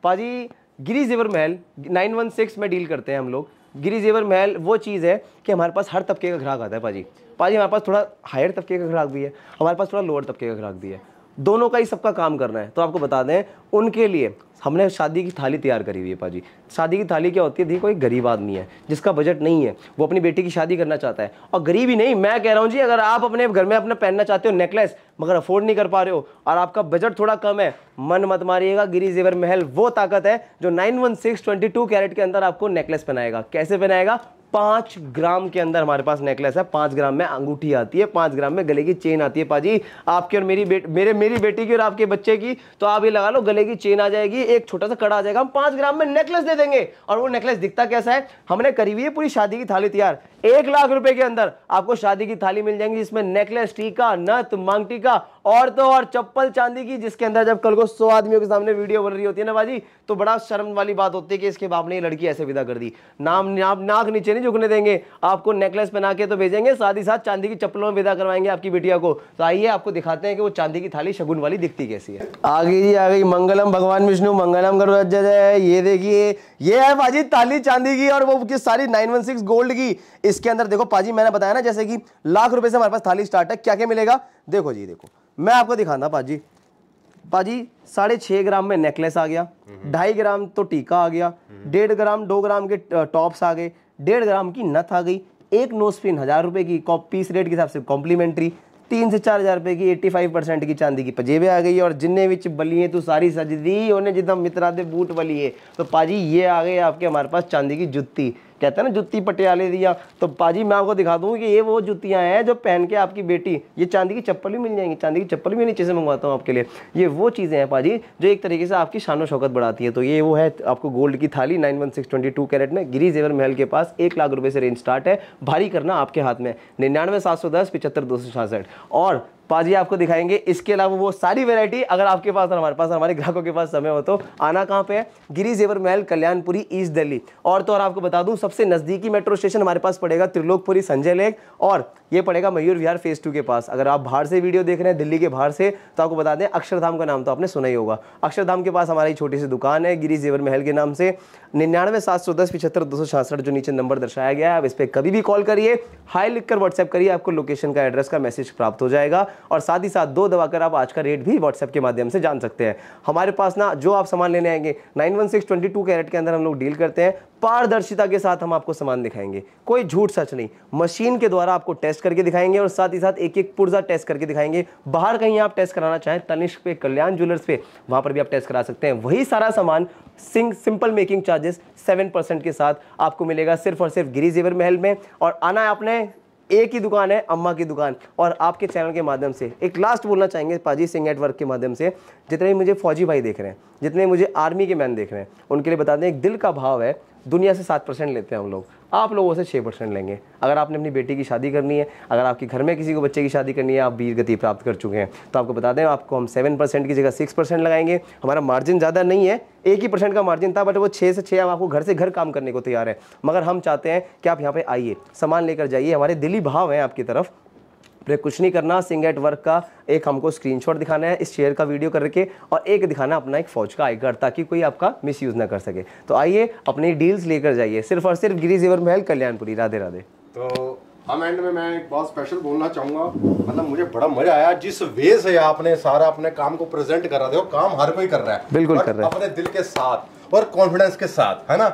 पाजी गिरी जेवर महल 916 में डील करते हैं हम लोग गिरी जेवर महल वो चीज़ है कि हमारे पास हर तबके का ग्राहक आता है पाजी पाजी हमारे पास थोड़ा हायर तबके का ग्राहक भी है हमारे पास थोड़ा लोअर तबके का ग्राहक भी है दोनों का ही सबका काम करना है तो आपको बता दें उनके लिए हमने शादी की थाली तैयार करी हुई है पाजी शादी की थाली क्या होती है देखिए कोई गरीब आदमी है जिसका बजट नहीं है वो अपनी बेटी की शादी करना चाहता है और गरीब ही नहीं मैं कह रहा हूँ जी अगर आप अपने घर में अपना पहनना चाहते हो नेकलेस मगर अफोर्ड नहीं कर पा रहे हो और आपका बजट थोड़ा कम है मन मत मारिएगा गिरी जेवर महल वो ताकत है जो nine one six twenty two carat के अंदर आपको नेकलेस पहनाएगा कैसे पहनाएगा पांच ग्राम के अंदर हमारे पास नेकलेस है पांच ग्राम में अंगूठी आती है पांच ग्राम में गले की चेन आती है पाजी आपके और मेरी बेट मेरे मेरी बेटी की और आपके बच्चे की तो आप ये लगा लो गले की चेन आ जाएगी एक छोटा सा कड़ा आ जाएगा हम पांच ग्राम में नेकलेस दे देंगे और वो नेकलेस दिखता कैसा है हमने करी हुई है पूरी शादी की थाली तैयार एक लाख रुपए के अंदर आपको शादी की थाली मिल जाएंगी जिसमें नेकलेस टीका नथ मांग टीका और तो और चप्पल चांदी की जिसके अंदर जब कल को सौ आदमियों के सामने वीडियो बन रही होती है ना बाजी तो बड़ा शर्म वाली बात होती है कि इसके बाप ने लड़की ऐसे विदा कर दी नाम नाक नीचे नहीं झुकने देंगे आपको नेकलेस पहना के तो भेजेंगे साथ ही साथ चांदी की चप्पलों में विदा करवाएंगे आपकी बिटिया को तो आइए आपको दिखाते हैं कि वो चांदी की थाली शगुन वाली दिखती कैसी है आ गई जी आ गई मंगलम भगवान विष्णु मंगलम करो जय ये देखिए ये है पाजी थाली चांदी की और वो किस सारी नाइन गोल्ड की इसके अंदर देखो पाजी मैंने बताया ना जैसे कि लाख रुपए से हमारे पास थाली स्टार्ट है क्या क्या मिलेगा देखो जी देखो मैं आपको दिखाना पाजी पाजी साढ़े छः ग्राम में नेकलेस आ गया हम्म। ढाई ग्राम तो टीका आ गया हम्म। डेढ़ ग्राम दो ग्राम के टॉप्स आ गए डेढ़ ग्राम की नथ आ गई एक नोस्पिन हज़ार रुपये की पीस रेट के हिसाब से कॉम्प्लीमेंट्री तीन से चार हज़ार रुपये की एट्टी फाइव परसेंट की चांदी की पजेबे आ गई और जिन्ने विच बलिए तू सारी सजदी उन्हें जितना मित्रा दे बूट बलिए तो पाजी ये आ गए आपके हमारे पास चांदी की जुत्ती कहते हैं ना जुत्ती पटियाले दिया तो पाजी मैं आपको दिखा दूँ कि ये वो जुतियाँ हैं जो पहन के आपकी बेटी ये चांदी की चप्पल भी मिल जाएंगी चांदी की चप्पल भी नीचे से मंगवाता हूँ आपके लिए ये वो चीज़ें हैं पाजी जो एक तरीके से आपकी शान शौकत बढ़ाती है तो ये वो है आपको गोल्ड की थाली nine one six twenty two carat में गिरी जेवर महल के पास एक लाख रुपये से रेंज स्टार्ट है भारी करना आपके हाथ में निन्यानवे सात सौ दस पिछहत्तर दो सौ छियासठ और पाजी आपको दिखाएंगे इसके अलावा वो सारी वैरायटी अगर आपके पास और हमारे पास हमारे ग्राहकों के पास समय हो तो आना कहाँ पे है गिरी जेवर महल कल्याणपुरी ईस्ट दिल्ली और तो और आपको बता दूँ सबसे नज़दीकी मेट्रो स्टेशन हमारे पास पड़ेगा त्रिलोकपुरी संजय लेक और ये पड़ेगा मयूर विहार फेज़ टू के पास अगर आप बाहर से वीडियो देख रहे हैं दिल्ली के बाहर से तो आपको बता दें अक्षरधाम का नाम तो आपने सुना ही होगा अक्षरधाम के पास हमारी छोटी सी दुकान है गिरी जेवर महल के नाम से निन्यानवे सात सौ दस पिछहत्तर दो सौ छियासठ जो नीचे नंबर दर्शाया गया है आप इस पर कभी भी कॉल करिए हाई लिखकर व्हाट्सएप करिए आपको लोकेशन का एड्रेस का मैसेज प्राप्त हो जाएगा और साथ ही साथ दो दवा कर आप आज का रेट भी व्हाट्सएप के माध्यम से जान सकते हैं हमारे पास ना जो आप सामान लेने आएंगे nine one six twenty two carat के अंदर हम लोग डील करते हैं पारदर्शिता के साथ हम आपको सामान दिखाएंगे कोई झूठ सच नहीं मशीन के द्वारा आपको टेस्ट करके दिखाएंगे और साथ ही साथ एक एक पुर्जा टेस्ट करके दिखाएंगे बाहर कहीं आप टेस्ट कराना चाहें तनिष्क पे कल्याण ज्वेलर्स पे वहाँ पर भी आप टेस्ट करा सकते हैं वही सारा सामान सिंग simple making charges seven percent के साथ आपको मिलेगा सिर्फ और सिर्फ गिरी जेवर महल में और आना है आपने एक ही दुकान है अम्मा की दुकान और आपके चैनल के माध्यम से एक लास्ट बोलना चाहेंगे पाजी सिंह नेटवर्क के माध्यम से जितने मुझे फौजी भाई देख रहे हैं जितने मुझे आर्मी के मैन देख रहे हैं उनके लिए बता दें एक दिल का भाव है दुनिया से सात परसेंट लेते हैं हम लोग आप लोगों से छः परसेंट लेंगे अगर आपने अपनी बेटी की शादी करनी है अगर आपके घर में किसी को बच्चे की शादी करनी है आप वीर गति प्राप्त कर चुके हैं तो आपको बता दें आपको हम सेवन परसेंट की जगह सिक्स परसेंट लगाएंगे हमारा मार्जिन ज़्यादा नहीं है एक ही परसेंट का मार्जिन था बट वो छः से छः अब आपको घर से घर काम करने को तैयार है मगर हम चाहते हैं कि आप यहाँ पर आइए सामान लेकर जाइए हमारे दिली भाव हैं आपकी तरफ प्रे कुछ नहीं करना सिंग एट वर्क का एक हमको स्क्रीनशॉट दिखाना है इस शेयर का वीडियो करके और एक दिखाना अपना एक फौज का आई कार्ड ताकि कोई आपका मिस यूज़ ना कर सके तो आइए अपनी डील्स लेकर जाइए सिर्फ और सिर्फ गिरी जीवर महल कल्याणपुरी राधे राधे तो हम एंड में मैं एक बहुत स्पेशल बोलना चाहूंगा मतलब मुझे बड़ा मजा आया जिस वे से आपने सारा अपने काम को प्रेजेंट करा दे काम हर कोई कर रहा है बिल्कुल कर रहा है अपने दिल के साथ और कॉन्फिडेंस के साथ है ना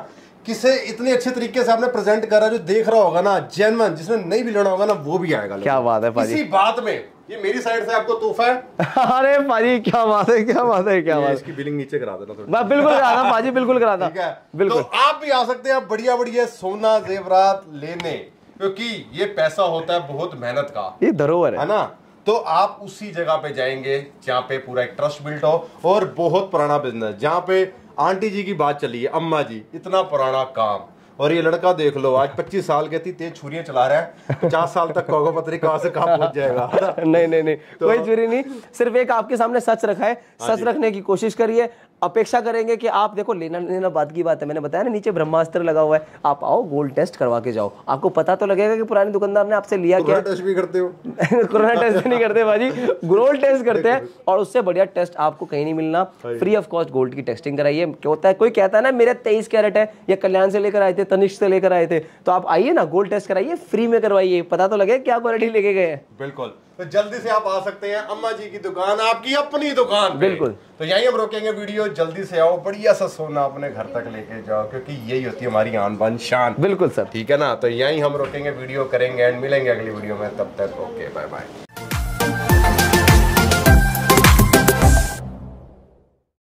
किसे इतने अच्छे तरीके से आपने प्रेजेंट करा जो देख रहा होगा ना जेनवन जिसने नहीं भी लड़ा होगा ना वो भी आएगा क्या बात है इसी बात में ये मेरी साइड से आपको तोहफा है (laughs) अरे भाजी क्या बात है क्या बात है क्या बात है इसकी बिलिंग नीचे करा देना थोड़ा मैं बिल्कुल कराता भाजी बिल्कुल करा ठीक बिल्कुल तो आप भी आ सकते हैं आप बढ़िया बढ़िया सोना जेवरात लेने क्योंकि ये पैसा होता है बहुत मेहनत का ये धरोहर है ना तो आप उसी जगह पे जाएंगे जहाँ पे पूरा एक ट्रस्ट बिल्ट हो और बहुत पुराना बिजनेस जहाँ पे आंटी जी की बात चली है अम्मा जी इतना पुराना काम और ये लड़का देख लो आज 25 साल के थी तेज छुरियां चला रहा है पचास साल तक कोगो पत्री से काम पहुंच जाएगा (laughs) नहीं नहीं नहीं तो... कोई छुरी नहीं सिर्फ एक आपके सामने सच रखा है हाँ सच रखने की कोशिश करिए अपेक्षा करेंगे कि आप देखो लेना लेना बात की बात है मैंने बताया ना नीचे ब्रह्मास्त्र लगा हुआ है आप आओ गोल्ड टेस्ट करवा के जाओ आपको पता तो लगेगा कि पुराने दुकानदार ने आपसे लिया क्या टेस्ट भी करते हो (laughs) कोरोना टेस्ट नहीं करते भाजी गोल्ड टेस्ट करते हैं और उससे बढ़िया टेस्ट आपको कहीं नहीं मिलना फ्री ऑफ कॉस्ट गोल्ड की टेस्टिंग कराइए क्या होता है कोई कहता है ना मेरे तेईस कैरेट है या कल्याण से लेकर आए थे तनिष से लेकर आए थे तो आप आइए ना गोल्ड टेस्ट कराइए फ्री में करवाइए पता तो लगे क्या क्वालिटी लेके गए बिल्कुल तो जल्दी से आप आ सकते हैं अम्मा जी की दुकान आपकी अपनी दुकान बिल्कुल तो यही हम रोकेंगे वीडियो जल्दी से आओ बढ़िया सा सोना अपने घर तक लेके जाओ क्योंकि यही होती है हमारी आन बन शान बिल्कुल सर ठीक है ना तो यही हम रोकेंगे वीडियो करेंगे एंड मिलेंगे अगली वीडियो में तब तक ओके बाय बाय